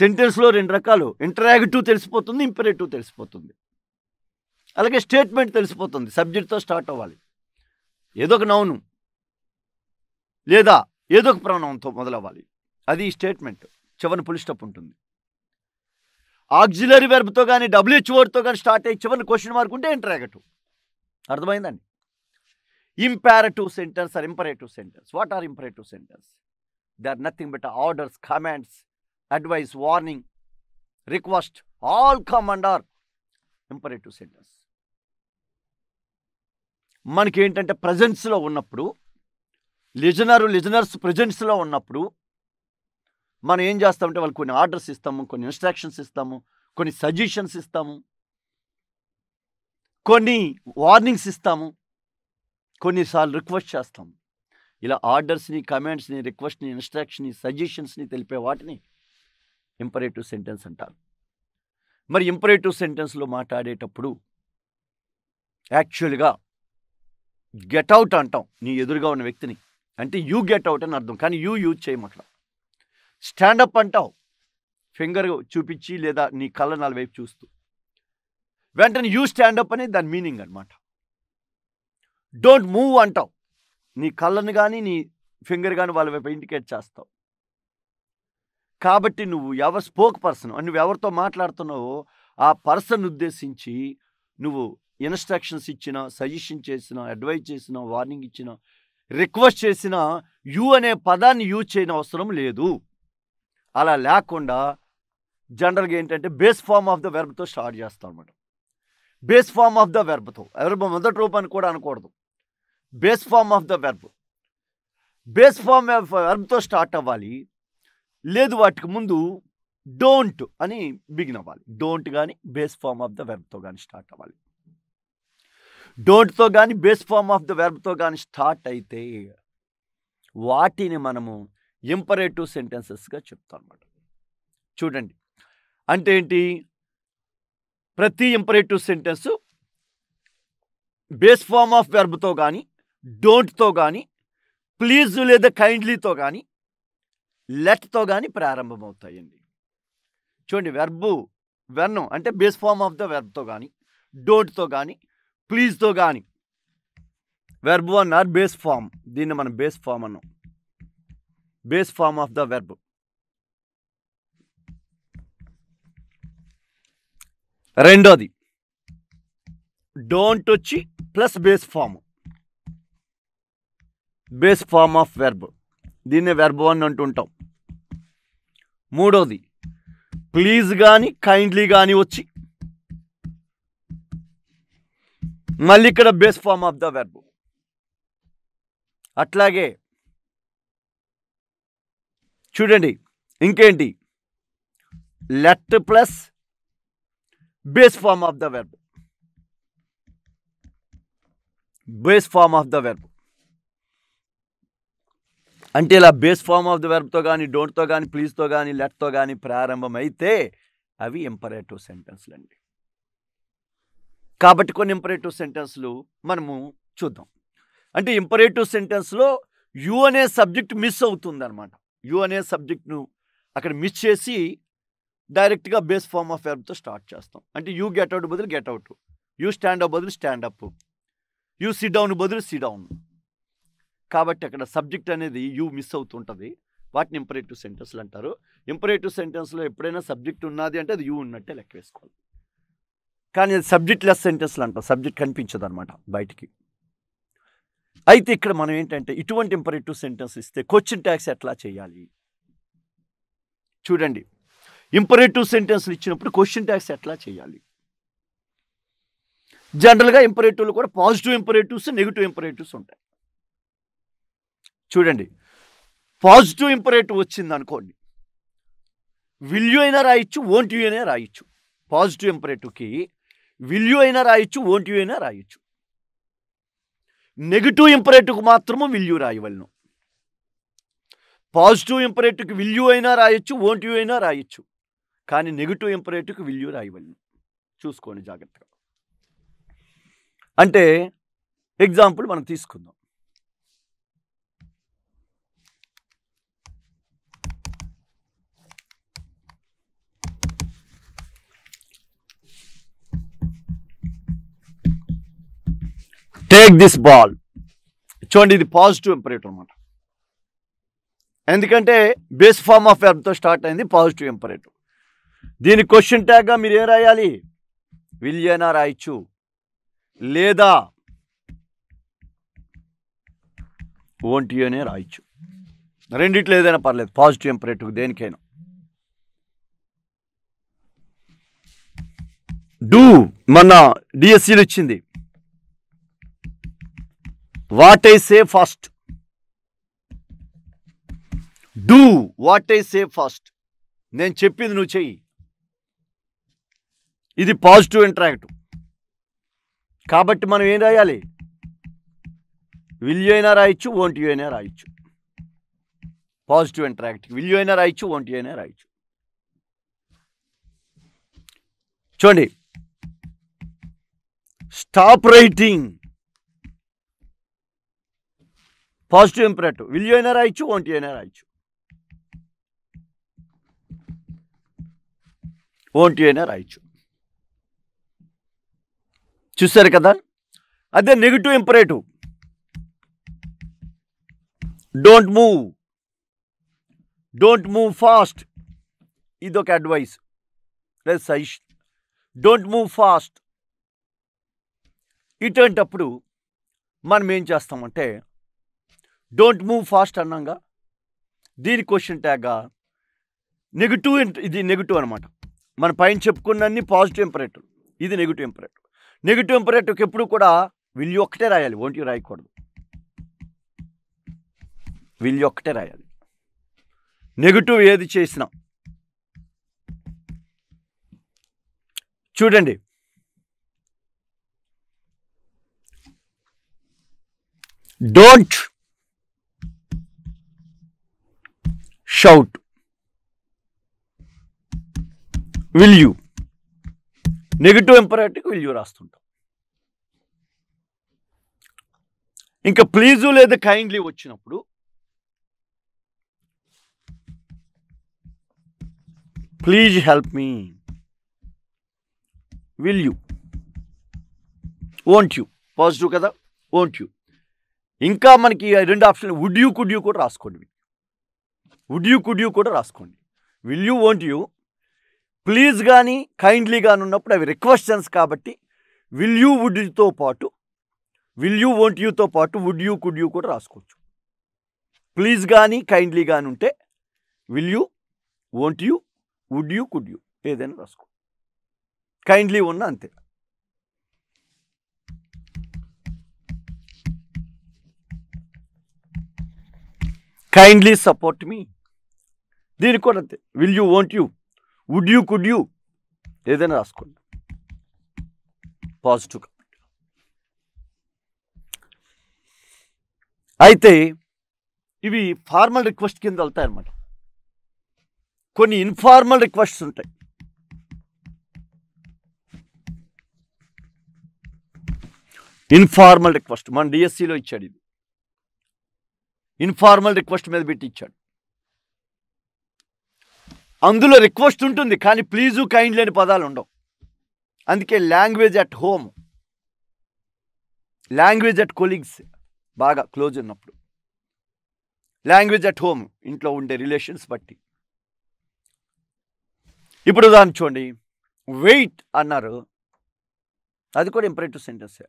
సెంటెన్స్లో రెండు రకాలు ఇంటరాక్టివ్ తెలిసిపోతుంది ఇంపరేటివ్ తెలిసిపోతుంది అలాగే స్టేట్మెంట్ తెలిసిపోతుంది సబ్జెక్ట్తో స్టార్ట్ అవ్వాలి ఏదో ఒక నౌను లేదా ఏదో ఒక ప్రాణంతో మొదలవ్వాలి అది ఈ స్టేట్మెంట్ చివరి పులిస్టప్ ఉంటుంది ఆక్జిలరీ వెర్బ్తో కానీ డబ్ల్యూహెచ్ఓతో కానీ స్టార్ట్ అయ్యి చివరిని క్వశ్చన్ మార్క్ ఉంటే ఇంటరాగటివ్ అర్థమైందండి imperative sentence or imperative sentence what are imperative sentence they are nothing but orders commands advice warning request all come and are imperative sentence మనకి ఏంటంటే ప్రజెన్స్లో ఉన్నప్పుడు లిజనరు లిజనర్స్ ప్రజెన్స్లో ఉన్నప్పుడు మనం ఏం చేస్తామంటే వాళ్ళు కొన్ని ఆర్డర్స్ ఇస్తాము కొన్ని ఇన్స్ట్రక్షన్స్ ఇస్తాము కొన్ని సజెషన్స్ ఇస్తాము కొన్ని వార్నింగ్స్ ఇస్తాము కొన్నిసార్లు రిక్వెస్ట్ చేస్తాము ఇలా ఆర్డర్స్ని కమెంట్స్ని రిక్వెస్ట్ని ఇన్స్ట్రక్షన్ని సజెషన్స్ని తెలిపే వాటిని ఇంపరేటివ్ సెంటెన్స్ అంటారు మరి ఇంపరేటివ్ సెంటెన్స్లో మాట్లాడేటప్పుడు యాక్చువల్గా గెట్ అవుట్ అంటాం నీ ఎదురుగా ఉన్న వ్యక్తిని అంటే యూ గెట్ అవుట్ అని అర్థం కానీ యూ యూజ్ చేయమక్కడ స్టాండప్ అంటావు ఫింగర్ చూపించి లేదా నీ కళ్ళ వైపు చూస్తూ వెంటనే యూ స్టాండప్ అనేది దాని మీనింగ్ అనమాట డోంట్ మూవ్ అంటావు నీ కళ్ళను కానీ నీ ఫింగర్ కానీ వాళ్ళ వైపు ఇండికేట్ చేస్తావు కాబట్టి నువ్వు ఎవరు స్పోక్ పర్సన్ నువ్వు ఎవరితో మాట్లాడుతున్నావో ఆ పర్సన్ ఉద్దేశించి నువ్వు ఇన్స్ట్రక్షన్స్ ఇచ్చినా సజెషన్ చేసినా అడ్వైజ్ చేసినా వార్నింగ్ ఇచ్చినా రిక్వెస్ట్ చేసినా యూ అనే పదాన్ని యూజ్ చేయని అవసరం లేదు అలా లేకుండా జనరల్గా ఏంటంటే బేస్ ఫామ్ ఆఫ్ ద వెర్బ్తో స్టార్ట్ చేస్తాం అనమాట బేస్ ఫామ్ ఆఫ్ ద వెర్బ్తో వెర్బ్ మొదటి రూపాన్ని కూడా అనకూడదు base form of the verb base form of వెర్బ్తో స్టార్ట్ అవ్వాలి లేదు వాటికి ముందు డోంట్ అని బిగిన్ అవ్వాలి డోంట్ కానీ బేస్ ఫామ్ ఆఫ్ ద వెర్బ్తో కానీ స్టార్ట్ అవ్వాలి డోంట్తో కానీ బేస్ ఫామ్ ఆఫ్ ద వెర్బ్తో కానీ స్టార్ట్ అయితే వాటిని మనము ఇంపరేటివ్ సెంటెన్సెస్గా చెప్తాను అనమాట చూడండి అంటే ఏంటి ప్రతి imperative sentence base form of వెర్బ్తో కానీ డోంట్తో కానీ ప్లీజ్ లేదా కైండ్లీతో కానీ లెట్తో కానీ ప్రారంభమవుతాయండి చూడండి వెర్బు వెన్ అంటే బేస్ ఫామ్ ఆఫ్ ద వెర్బ్తో కానీ డోంట్తో కానీ ప్లీజ్తో కానీ వెర్బు అన్నారు బేస్ ఫామ్ దీన్ని మనం బేస్ ఫామ్ అన్నాం base form of the verb రెండోది డోంట్ వచ్చి plus base form base form of verb దీన్నే వెర్బ్ అని అంటుంటాం మూడోది ప్లీజ్ కానీ కైండ్లీ కానీ వచ్చి మళ్ళీ ఇక్కడ base form of the verb అట్లాగే చూడండి ఇంకేంటి let plus base form of the verb base form of the verb అంటే ఇలా బేస్ ఫామ్ ఆఫ్ ద వెర్బ్తో కానీ డోంట్తో కానీ ప్లీజ్తో కానీ లెట్తో కానీ ప్రారంభమైతే అవి ఇంపరేటివ్ సెంటెన్స్లు అండి కాబట్టి కొన్ని ఇంపరేటివ్ సెంటెన్స్లు మనము చూద్దాం అంటే ఇంపరేటివ్ సెంటెన్స్లో యు అనే సబ్జెక్ట్ మిస్ అవుతుంది అనమాట యు అనే సబ్జెక్ట్ను అక్కడ మిస్ చేసి డైరెక్ట్గా బేస్ ఫార్మ్ ఆఫ్ వెర్బ్తో స్టార్ట్ చేస్తాం అంటే యూ గెట్ అవుట్ బదులు get out you stand up బదులు stand up you sit down బదులు సిట్ డౌన్ కాబట్టి అక్కడ సబ్జెక్ట్ అనేది యూ మిస్ అవుతుంటుంది వాటిని ఇంపరేటివ్ సెంటెన్స్లు అంటారు ఇంపరేటివ్ సెంటెన్స్లో ఎప్పుడైనా సబ్జెక్ట్ ఉన్నది అంటే అది యూ ఉన్నట్టే లెక్క వేసుకోవాలి కానీ అది సబ్జెక్ట్ లెస్ సెంటెన్స్లు అంటారు సబ్జెక్ట్ కనిపించదు అనమాట బయటికి అయితే ఇక్కడ మనం ఏంటంటే ఇటువంటి ఇంపరేటివ్ సెంటెన్స్ ఇస్తే క్వశ్చన్ ట్యాక్స్ ఎట్లా చేయాలి చూడండి ఇంపరేటివ్ సెంటెన్స్లు ఇచ్చినప్పుడు క్వశ్చన్ ట్యాక్స్ ఎట్లా చేయాలి జనరల్గా ఇంపరేటివ్లు కూడా పాజిటివ్ ఇంపరేటివ్స్ నెగిటివ్ ఇంపరేటివ్స్ ఉంటాయి చూడండి పాజిటివ్ ఇంపరేటివ్ వచ్చింది అనుకోండి విల్యూ అయినా రాయొచ్చు ఓంట్ యూ అయినా రాయొచ్చు పాజిటివ్ ఇంపరేటివ్కి విల్యూ అయినా రాయొచ్చు ఓంట్ యూ అయినా రాయొచ్చు నెగిటివ్ ఇంపరేటివ్కి మాత్రము విల్యూ రాయవలను పాజిటివ్ ఇంపరేటివ్కి విల్యూ అయినా రాయొచ్చు ఓంట్ అయినా రాయొచ్చు కానీ నెగిటివ్ ఇంపరేటివ్కి విల్యూ రాయవలను చూసుకోండి జాగ్రత్తగా అంటే ఎగ్జాంపుల్ మనం తీసుకుందాం టేక్ దిస్ బాల్ చూడండి ఇది పాజిటివ్ ఎంపరేటర్ అనమాట ఎందుకంటే బేస్ ఫార్మ్ ఆఫ్ వెర్బ్తో స్టార్ట్ అయింది పాజిటివ్ ఎంపరేటర్ దీని క్వశ్చన్ ట్యాగ్గా మీరు ఏ రాయాలి విలియనా రాయచ్చు లేదా ఓంటియోనే రాయచ్చు రెండిట్లో ఏదైనా పర్లేదు పాజిటివ్ ఎంపరేటివ్ దేనికైనా డూ మన డిఎస్సీలు e ఇచ్చింది what I say first do what I say first నేను చెప్పింది నువ్వు చెయ్యి ఇది పాజిటివ్ ఇంటరాక్ట్ కాబట్టి మనం ఏం రాయాలి విల్యూ అయినా రాయొచ్చు ఓంటి అయినా రాయొచ్చు పాజిటివ్ ఇంటరాక్ట్ విల్యూ అయినా రాయొచ్చు ఓంటి అయినా రాయొచ్చు చూడండి stop writing positive imperative will అయినా येणार ఓంటీ అయినా यू येणार అయినా రాయొచ్చు చూశారు కదా అదే negative imperative don't move don't move fast ఇది ఒక అడ్వైస్ లేదు సైష్ డోంట్ మూవ్ ఫాస్ట్ ఇటువంటప్పుడు మనం ఏం చేస్తామంటే డోంట్ మూవ్ ఫాస్ట్ అన్నాగా దీని క్వశ్చన్ ట్యాగ్గా నెగిటివ్ ఇది నెగిటివ్ అనమాట మన పైన చెప్పుకున్నీ పాజిటివ్ ఎంపరేటివ్ ఇది నెగిటివ్ ఎంపరేటివ్ నెగిటివ్ ఎంపరేటివ్కి ఎప్పుడు కూడా విల్లు ఒక్కటే రాయాలి ఒంటి రాయకూడదు విల్లు ఒక్కటే రాయాలి నెగిటివ్ ఏది చేసినా చూడండి don't shout will you negative imperative will you రాస్తుంటాం ఇంకా ప్లీజు లేదా కైండ్లీ వచ్చినప్పుడు please help me will you won't you positive కదా ఓంట్ యూ ఇంకా మనకి రెండు option would you could you కూడా రాసుకోండి వుడ్ యూ కుడ్ యూ కూడా రాసుకోండి will you won't you please కానీ కైండ్లీ కానీ ఉన్నప్పుడు అవి రిక్వెస్టన్స్ కాబట్టి విల్ యూ వుడ్ యూతో పాటు విల్ యూ వోంట్ యూతో పాటు వుడ్ యూ కుడ్ యూ కూడా రాసుకోవచ్చు ప్లీజ్ కానీ కైండ్లీ కానీ ఉంటే will you won't you would you could you ఏదైనా రాసుకో కైండ్లీ ఉన్న అంతే kindly support me దీనికి కూడా అంతే will you won't you would you could you ఏదైనా రాసుకోండి పాజిటివ్ అయితే ఇవి ఫార్మల్ రిక్వెస్ట్ కింద వెళ్తాయన్నమాట కొన్ని ఇన్ఫార్మల్ రిక్వెస్ట్స్ ఉంటాయి ఇన్ఫార్మల్ రిక్వెస్ట్ మన డిఎస్సిలో ఇచ్చాడు ఇది ఇన్ఫార్మల్ రిక్వెస్ట్ మీద పెట్టి ఇచ్చాడు అందులో రిక్వెస్ట్ ఉంటుంది కానీ ప్లీజు కైండ్ లేని పదాలు ఉండవు అందుకే language at home language at colleagues బాగా క్లోజ్ ఉన్నప్పుడు లాంగ్వేజ్ అట్ హోమ్ ఇంట్లో ఉండే రిలేషన్స్ బట్టి ఇప్పుడు దాన్ని చూడండి వెయిట్ అన్నారు అది కూడా imperative sentence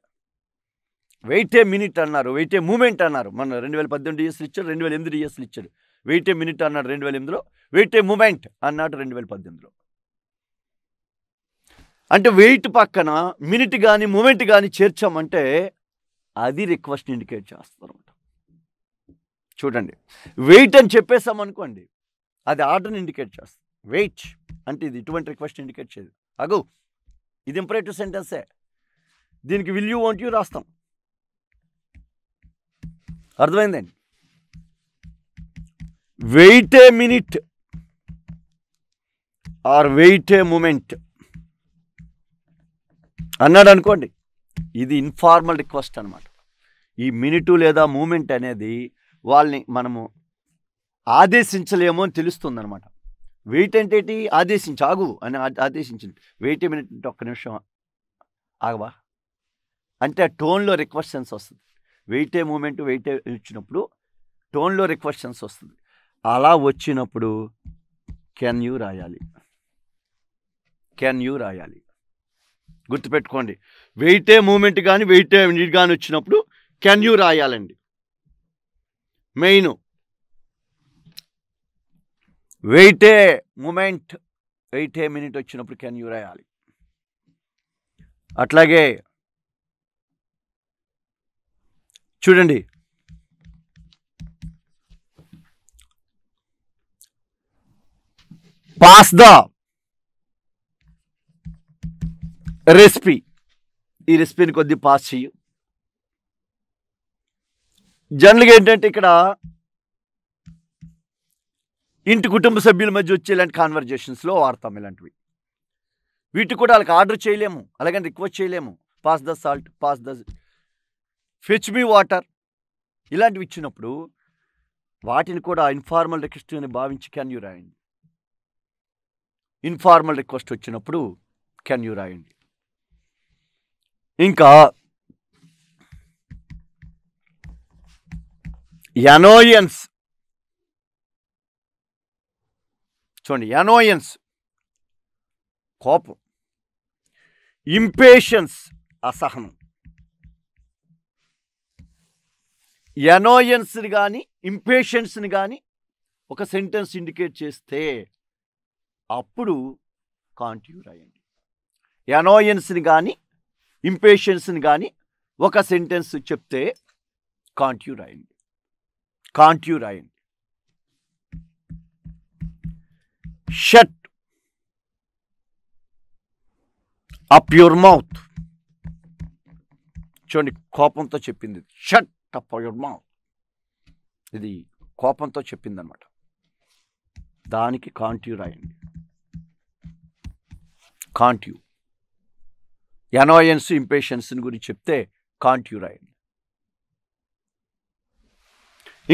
wait a minute అన్నారు వెయిట్ ఏ మూమెంట్ అన్నారు మన రెండు వేల పద్దెనిమిది ఇయర్స్ ఇచ్చారు రెండు వేల ఎనిమిది ఇయర్స్ ఇచ్చారు వెయిట్ ఏ మినిట్ అన్నాడు రెండు వేల ఎనిమిదిలో వెయిట్ ఏ మూమెంట్ అన్నాడు రెండు వేల పద్దెనిమిదిలో అంటే వెయిట్ పక్కన మినిట్ కానీ మూమెంట్ కానీ చేర్చామంటే అది రిక్వెస్ట్ ఇండికేట్ చేస్తారన్నమాట చూడండి వెయిట్ అని చెప్పేసామనుకోండి అది ఆర్డర్ని ఇండికేట్ చేస్తుంది వెయిట్ అంటే ఇది ఇటువంటి రిక్వెస్ట్ ఇండికేట్ చేయదు అగు ఇది ఇంపరేటివ్ సెంటెన్సే దీనికి విల్ యూ వాంట్ యూ రాస్తాం అర్థమైందండి wait a minute or wait a moment అన్నాడు అనుకోండి ఇది ఇన్ఫార్మల్ రిక్వెస్ట్ అనమాట ఈ మినిటు లేదా మూమెంట్ అనేది వాళ్ళని మనము ఆదేశించలేమో అని అనమాట వెయిట్ అంటేటి ఆదేశించి ఆగు అని ఆదేశించింది వెయిట్ ఏ మినిట్ ఒక్క నిమిషం ఆగవా అంటే టోన్లో రిక్వెస్ట్ సెన్స్ వస్తుంది వెయిట్ ఏ మూమెంట్ వెయిట్ ఇచ్చినప్పుడు టోన్లో రిక్వెస్ట్ సెన్స్ వస్తుంది అలా వచ్చినప్పుడు కెన్ యూ రాయాలి కెన్ యూ రాయాలి గుర్తుపెట్టుకోండి వెయిటే మూమెంట్ కానీ వెయిటే నీట్ కానీ వచ్చినప్పుడు కెన్ యూ రాయాలండి main wait a moment wait a minute వచ్చినప్పుడు కెన్ యూ రాయాలి అట్లాగే చూడండి పాస్ ద రెసిపీ ఈ రెసిపీని కొద్ది పాస్ చేయు జనరల్గా ఏంటంటే ఇక్కడ ఇంటి కుటుంబ సభ్యుల మధ్య వచ్చే ఇలాంటి కాన్వర్జేషన్స్లో వాడతాం ఇలాంటివి వీటికి కూడా వాళ్ళకి ఆర్డర్ చేయలేము అలాగని రిక్వెస్ట్ చేయలేము pass the salt pass the fetch me water ఇలాంటివి ఇచ్చినప్పుడు వాటిని కూడా ఇన్ఫార్మల్ రిక్వెస్ట్ అని భావించి క్యాన్ యూ రాయండి ఇన్ఫార్మల్ రిక్వెస్ట్ వచ్చినప్పుడు కెన్ యూ రాయండి ఇంకా ఎనోయన్స్ చూడండి ఎనోయన్స్ కోపం ఇంపేషన్స్ అసహనం ఎనోయన్స్ని కానీ ఇంపేషన్స్ని కానీ ఒక సెంటెన్స్ ఇండికేట్ చేస్తే అప్పుడు కాంటిన్యూ రాయండి ఎనోయన్స్ని కానీ ఇంపేషన్స్ని కానీ ఒక సెంటెన్స్ చెప్తే కాంటిన్యూ రాయండి కాంటిన్యూ రాయండి షట్ అప్ యువర్ మౌత్ చూడండి కోపంతో చెప్పింది షట్ అప్ యువర్ మౌత్ ఇది కోపంతో చెప్పిందనమాట దానికి కాంటిన్యూ రాయండి కాంట్ యూ ఎనాయన్స్ ఇంపేషన్స్ని గురించి చెప్తే కాంట్ యూ రైట్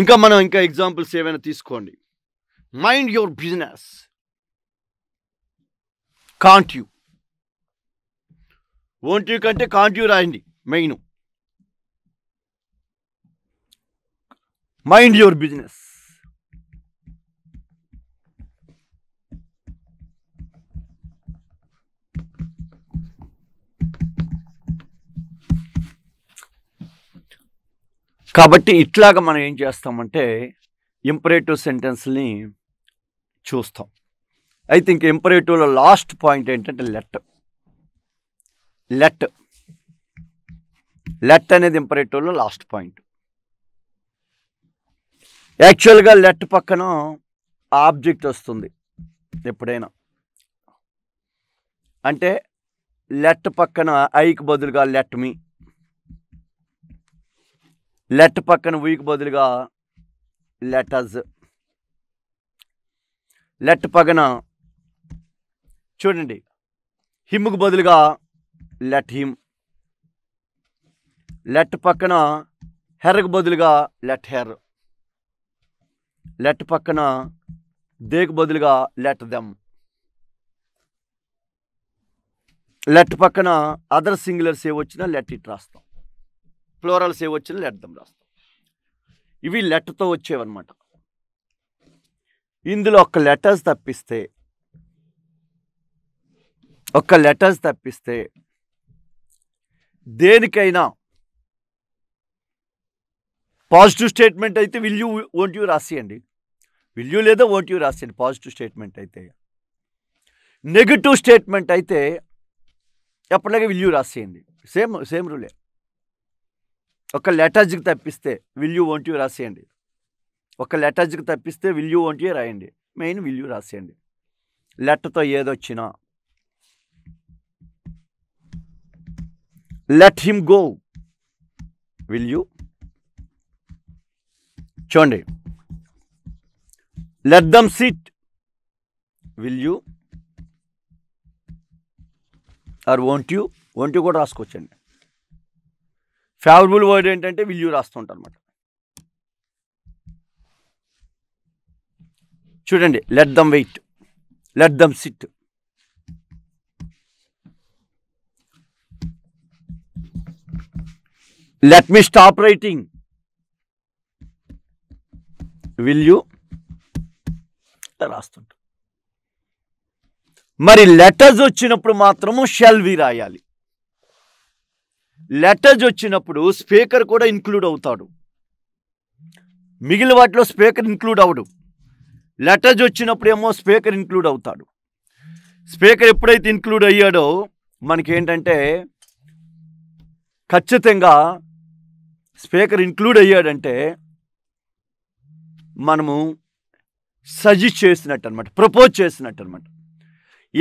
ఇంకా మనం ఇంకా ఎగ్జాంపుల్స్ ఏమైనా తీసుకోండి mind your business can't you won't you కంటే కాంట్ యూ రాయండి మెయిన్ మైండ్ యువర్ బిజినెస్ కాబట్టి ఇట్లాగ మనం ఏం చేస్తామంటే ఇంపరేటివ్ సెంటెన్స్ని చూస్తాం అయితే ఇంక ఇంపరేటివ్లో లాస్ట్ పాయింట్ ఏంటంటే లెట్ లెట్ లెట్ అనేది ఇంపరేటివ్లో లాస్ట్ పాయింట్ యాక్చువల్గా లెట్ పక్కన ఆబ్జెక్ట్ వస్తుంది ఎప్పుడైనా అంటే లెట్ పక్కన ఐకి బదులుగా లెట్ మీ లెట్ పక్కన వీక్ బదులుగా లెటర్స్ లెట్ పక్కన చూడండి హిమ్కు బదులుగా లెట్ హిమ్ లెట్ పక్కన హెర్రకు బదులుగా లెట్ హెర్ లెట్ పక్కన దేకు బదులుగా లెట్ దెమ్ లెట్ పక్కన అదర్ సింగులర్స్ ఏ వచ్చినా లెట్ ఇట్ రాస్తాం ఫ్లోరల్స్ ఏ వచ్చినా లెట్టం రాస్తాం ఇవి లెటర్తో వచ్చేవన్నమాట ఇందులో ఒక లెటర్స్ తప్పిస్తే ఒక్క లెటర్స్ తప్పిస్తే దేనికైనా పాజిటివ్ స్టేట్మెంట్ అయితే విల్ యూ ఓంట్ యూ రాసేయండి విల్ యూ లేదా ఓంట్ యూ రాసేయండి పాజిటివ్ స్టేట్మెంట్ అయితే నెగిటివ్ స్టేట్మెంట్ అయితే ఎప్పటిలాగే విల్ యూ రాసేయండి సేమ్ సేమ్ రూలే ఒక లెటర్జ్కి తప్పిస్తే విల్యూ ఒంటివి రాసేయండి ఒక లెటర్జ్కి తప్పిస్తే విల్యూ ఒంటివి రాయండి మెయిన్ విల్యూ రాసేయండి లెటర్తో ఏదొచ్చినా లెట్ హిమ్ గో విల్యూ చూడండి let them sit will you or won't you you కూడా రాసుకోవచ్చండి ఫేవరబుల్ వర్డ్ ఏంటంటే విల్యూ రాస్తుంటారు అనమాట చూడండి let them wait let them sit let me stop writing will you రాస్తుంటారు మరి లెటర్స్ వచ్చినప్పుడు మాత్రము షెల్వి రాయాలి లెటర్స్ వచ్చినప్పుడు స్పీకర్ కూడా ఇంక్లూడ్ అవుతాడు మిగిలిన వాటిలో స్పీకర్ ఇంక్లూడ్ అవడు లెటర్స్ వచ్చినప్పుడు ఏమో స్పీకర్ ఇంక్లూడ్ అవుతాడు స్పీకర్ ఎప్పుడైతే ఇంక్లూడ్ అయ్యాడో మనకేంటంటే ఖచ్చితంగా స్పీకర్ ఇంక్లూడ్ అయ్యాడంటే మనము సజెస్ట్ చేసినట్టు అనమాట ప్రపోజ్ చేసినట్టు అనమాట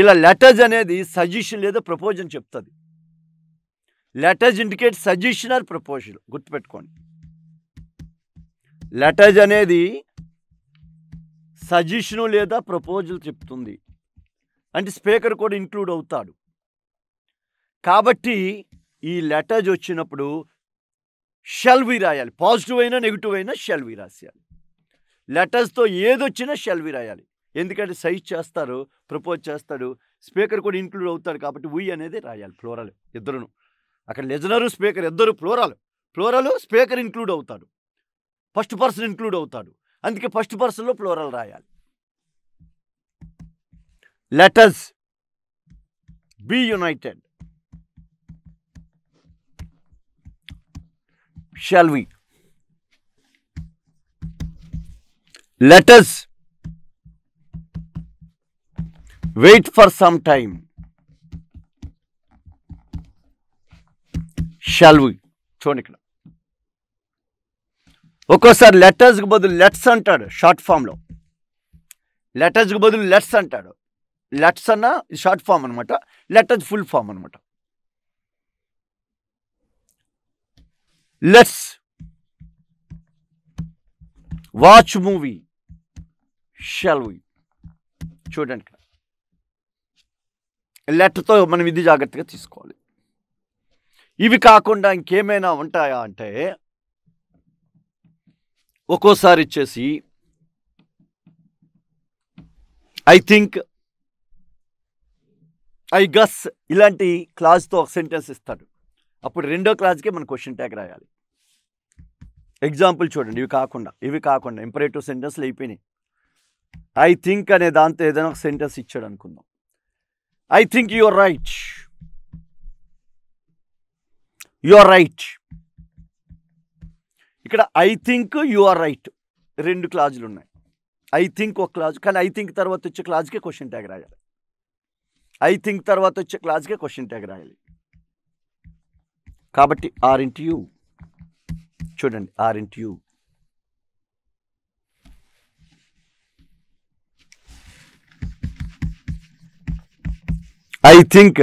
ఇలా లెటర్స్ అనేది సజెషన్ లేదా ప్రపోజ్ అని చెప్తుంది let us indicate suggestion or proposal గుర్తుపెట్టుకోండి లెటర్స్ అనేది సజెషను లేదా ప్రపోజల్ చెప్తుంది అంటే స్పీకర్ కూడా ఇంక్లూడ్ అవుతాడు కాబట్టి ఈ లెటర్స్ వచ్చినప్పుడు షెల్వి రాయాలి పాజిటివ్ అయినా నెగిటివ్ అయినా షెల్వి రాసేయాలి లెటర్స్తో ఏదొచ్చినా షెల్వి రాయాలి ఎందుకంటే సైజ్ చేస్తారు ప్రపోజ్ చేస్తారు స్పీకర్ కూడా ఇంక్లూడ్ అవుతాడు కాబట్టి ఉయ్ అనేది రాయాలి ఫ్లోరల్ ఇద్దరును అక్కడ లెజనరు స్పీకర్ ఇద్దరు ఫ్లోరాలు ఫ్లోరాలు స్పీకర్ ఇంక్లూడ్ అవుతాడు ఫస్ట్ పర్సన్ ఇంక్లూడ్ అవుతాడు అందుకే ఫస్ట్ పర్సన్లో ఫ్లోరల్ రాయాలి let us be united shall we let us wait for some time shall we చూడండి ఇక్కడ ఒక్కోసారి లెటర్స్కి బదులు లెట్స్ అంటాడు షార్ట్ ఫామ్లో లెటర్స్కి బదులు లెట్స్ అంటాడు లెట్స్ అన్న షార్ట్ ఫామ్ అనమాట లెటర్స్ ఫుల్ ఫామ్ అనమాట let's watch movie shall we చూడండి లెటర్తో మనం ఇది జాగ్రత్తగా తీసుకోవాలి ఇవి కాకుండా ఇంకేమైనా ఉంటాయా అంటే ఒక్కోసారి ఇచ్చేసి ఐ థింక్ ఐ గస్ ఇలాంటి క్లాజ్తో ఒక సెంటెన్స్ ఇస్తాడు అప్పుడు రెండో క్లాజ్కే మన క్వశ్చన్ ట్యాగ్ రాయాలి ఎగ్జాంపుల్ చూడండి ఇవి కాకుండా ఇవి కాకుండా ఇంపరేటివ్ సెంటెన్స్లు అయిపోయినాయి ఐ థింక్ అనే దాంతో ఏదైనా ఒక సెంటెన్స్ ఇచ్చాడు అనుకుందాం I think are right you are right ఇక్కడ I think you are right రెండు క్లాజులు ఉన్నాయి ఐ థింక్ ఒక క్లాజ్ కానీ ఐ థింక్ తర్వాత వచ్చే క్లాజ్కే క్వశ్చన్ ట్యాగ్ రాయాలి ఐ థింక్ తర్వాత వచ్చే క్లాజ్కే క్వశ్చన్ ట్యాగ్ రాయాలి కాబట్టి ఆర్ ఇంటి యూ చూడండి aren't you I think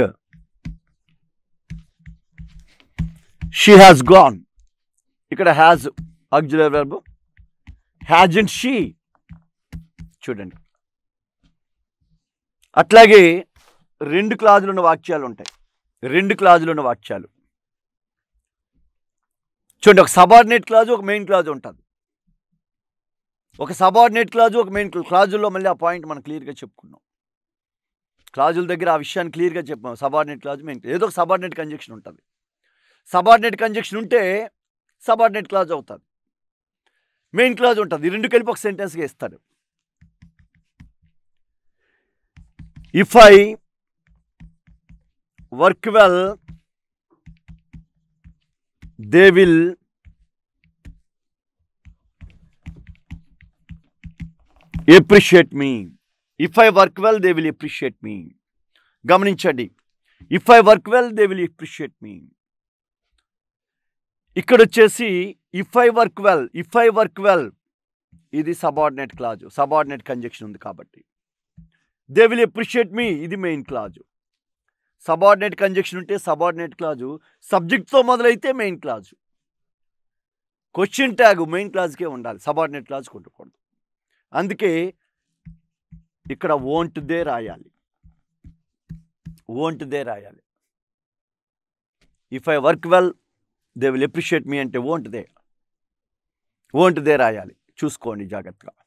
she has gone ఇక్కడ has auxiliary has and she చూడండి అట్లాగే రెండు క్లాజులు ఉన్న వాక్యాలు ఉంటాయి రెండు క్లాజులు ఉన్న వాక్యాలు చూడండి ఒక సబార్డినేట్ క్లాజు ఒక మెయిన్ క్లాజు ఉంటుంది ఒక సబార్డినేట్ క్లాజు ఒక మెయిన్ క్లాజుల్లో మళ్ళీ ఆ పాయింట్ మనం క్లియర్గా చెప్పుకున్నాం క్లాజుల దగ్గర ఆ విషయాన్ని క్లియర్గా చెప్పాం సబార్డినేట్ క్లాజు మెయిన్ ఏదో ఒక సబార్డినేట్ కంజెక్షన్ ఉంటుంది సబార్డినేట్ కంజక్షన్ ఉంటే సబార్డినేట్ క్లాజ్ అవుతుంది మెయిన్ క్లాజ్ ఉంటుంది రెండు కలిపి ఒక సెంటెన్స్గా ఇస్తాడు if I work well they will appreciate me if I work well they will appreciate me గమనించండి if I work well they will appreciate me ఇక్కడ వచ్చేసి if I work well if I work well ఇది subordinate clause subordinate conjunction ఉంది కాబట్టి they will appreciate me ఇది main clause subordinate conjunction ఉంటే subordinate clause సబ్జెక్ట్తో మొదలైతే main clause question tag main క్లాజ్కే ఉండాలి సబార్డినేట్ క్లాజ్ కొట్టకూడదు అందుకే ఇక్కడ ఓంట్దే రాయాలి ఓంట్దే రాయాలి if I work well they will appreciate me అంటే ఓంట్ దే ఓంట్ దే రాయాలి చూసుకోండి జాగ్రత్తగా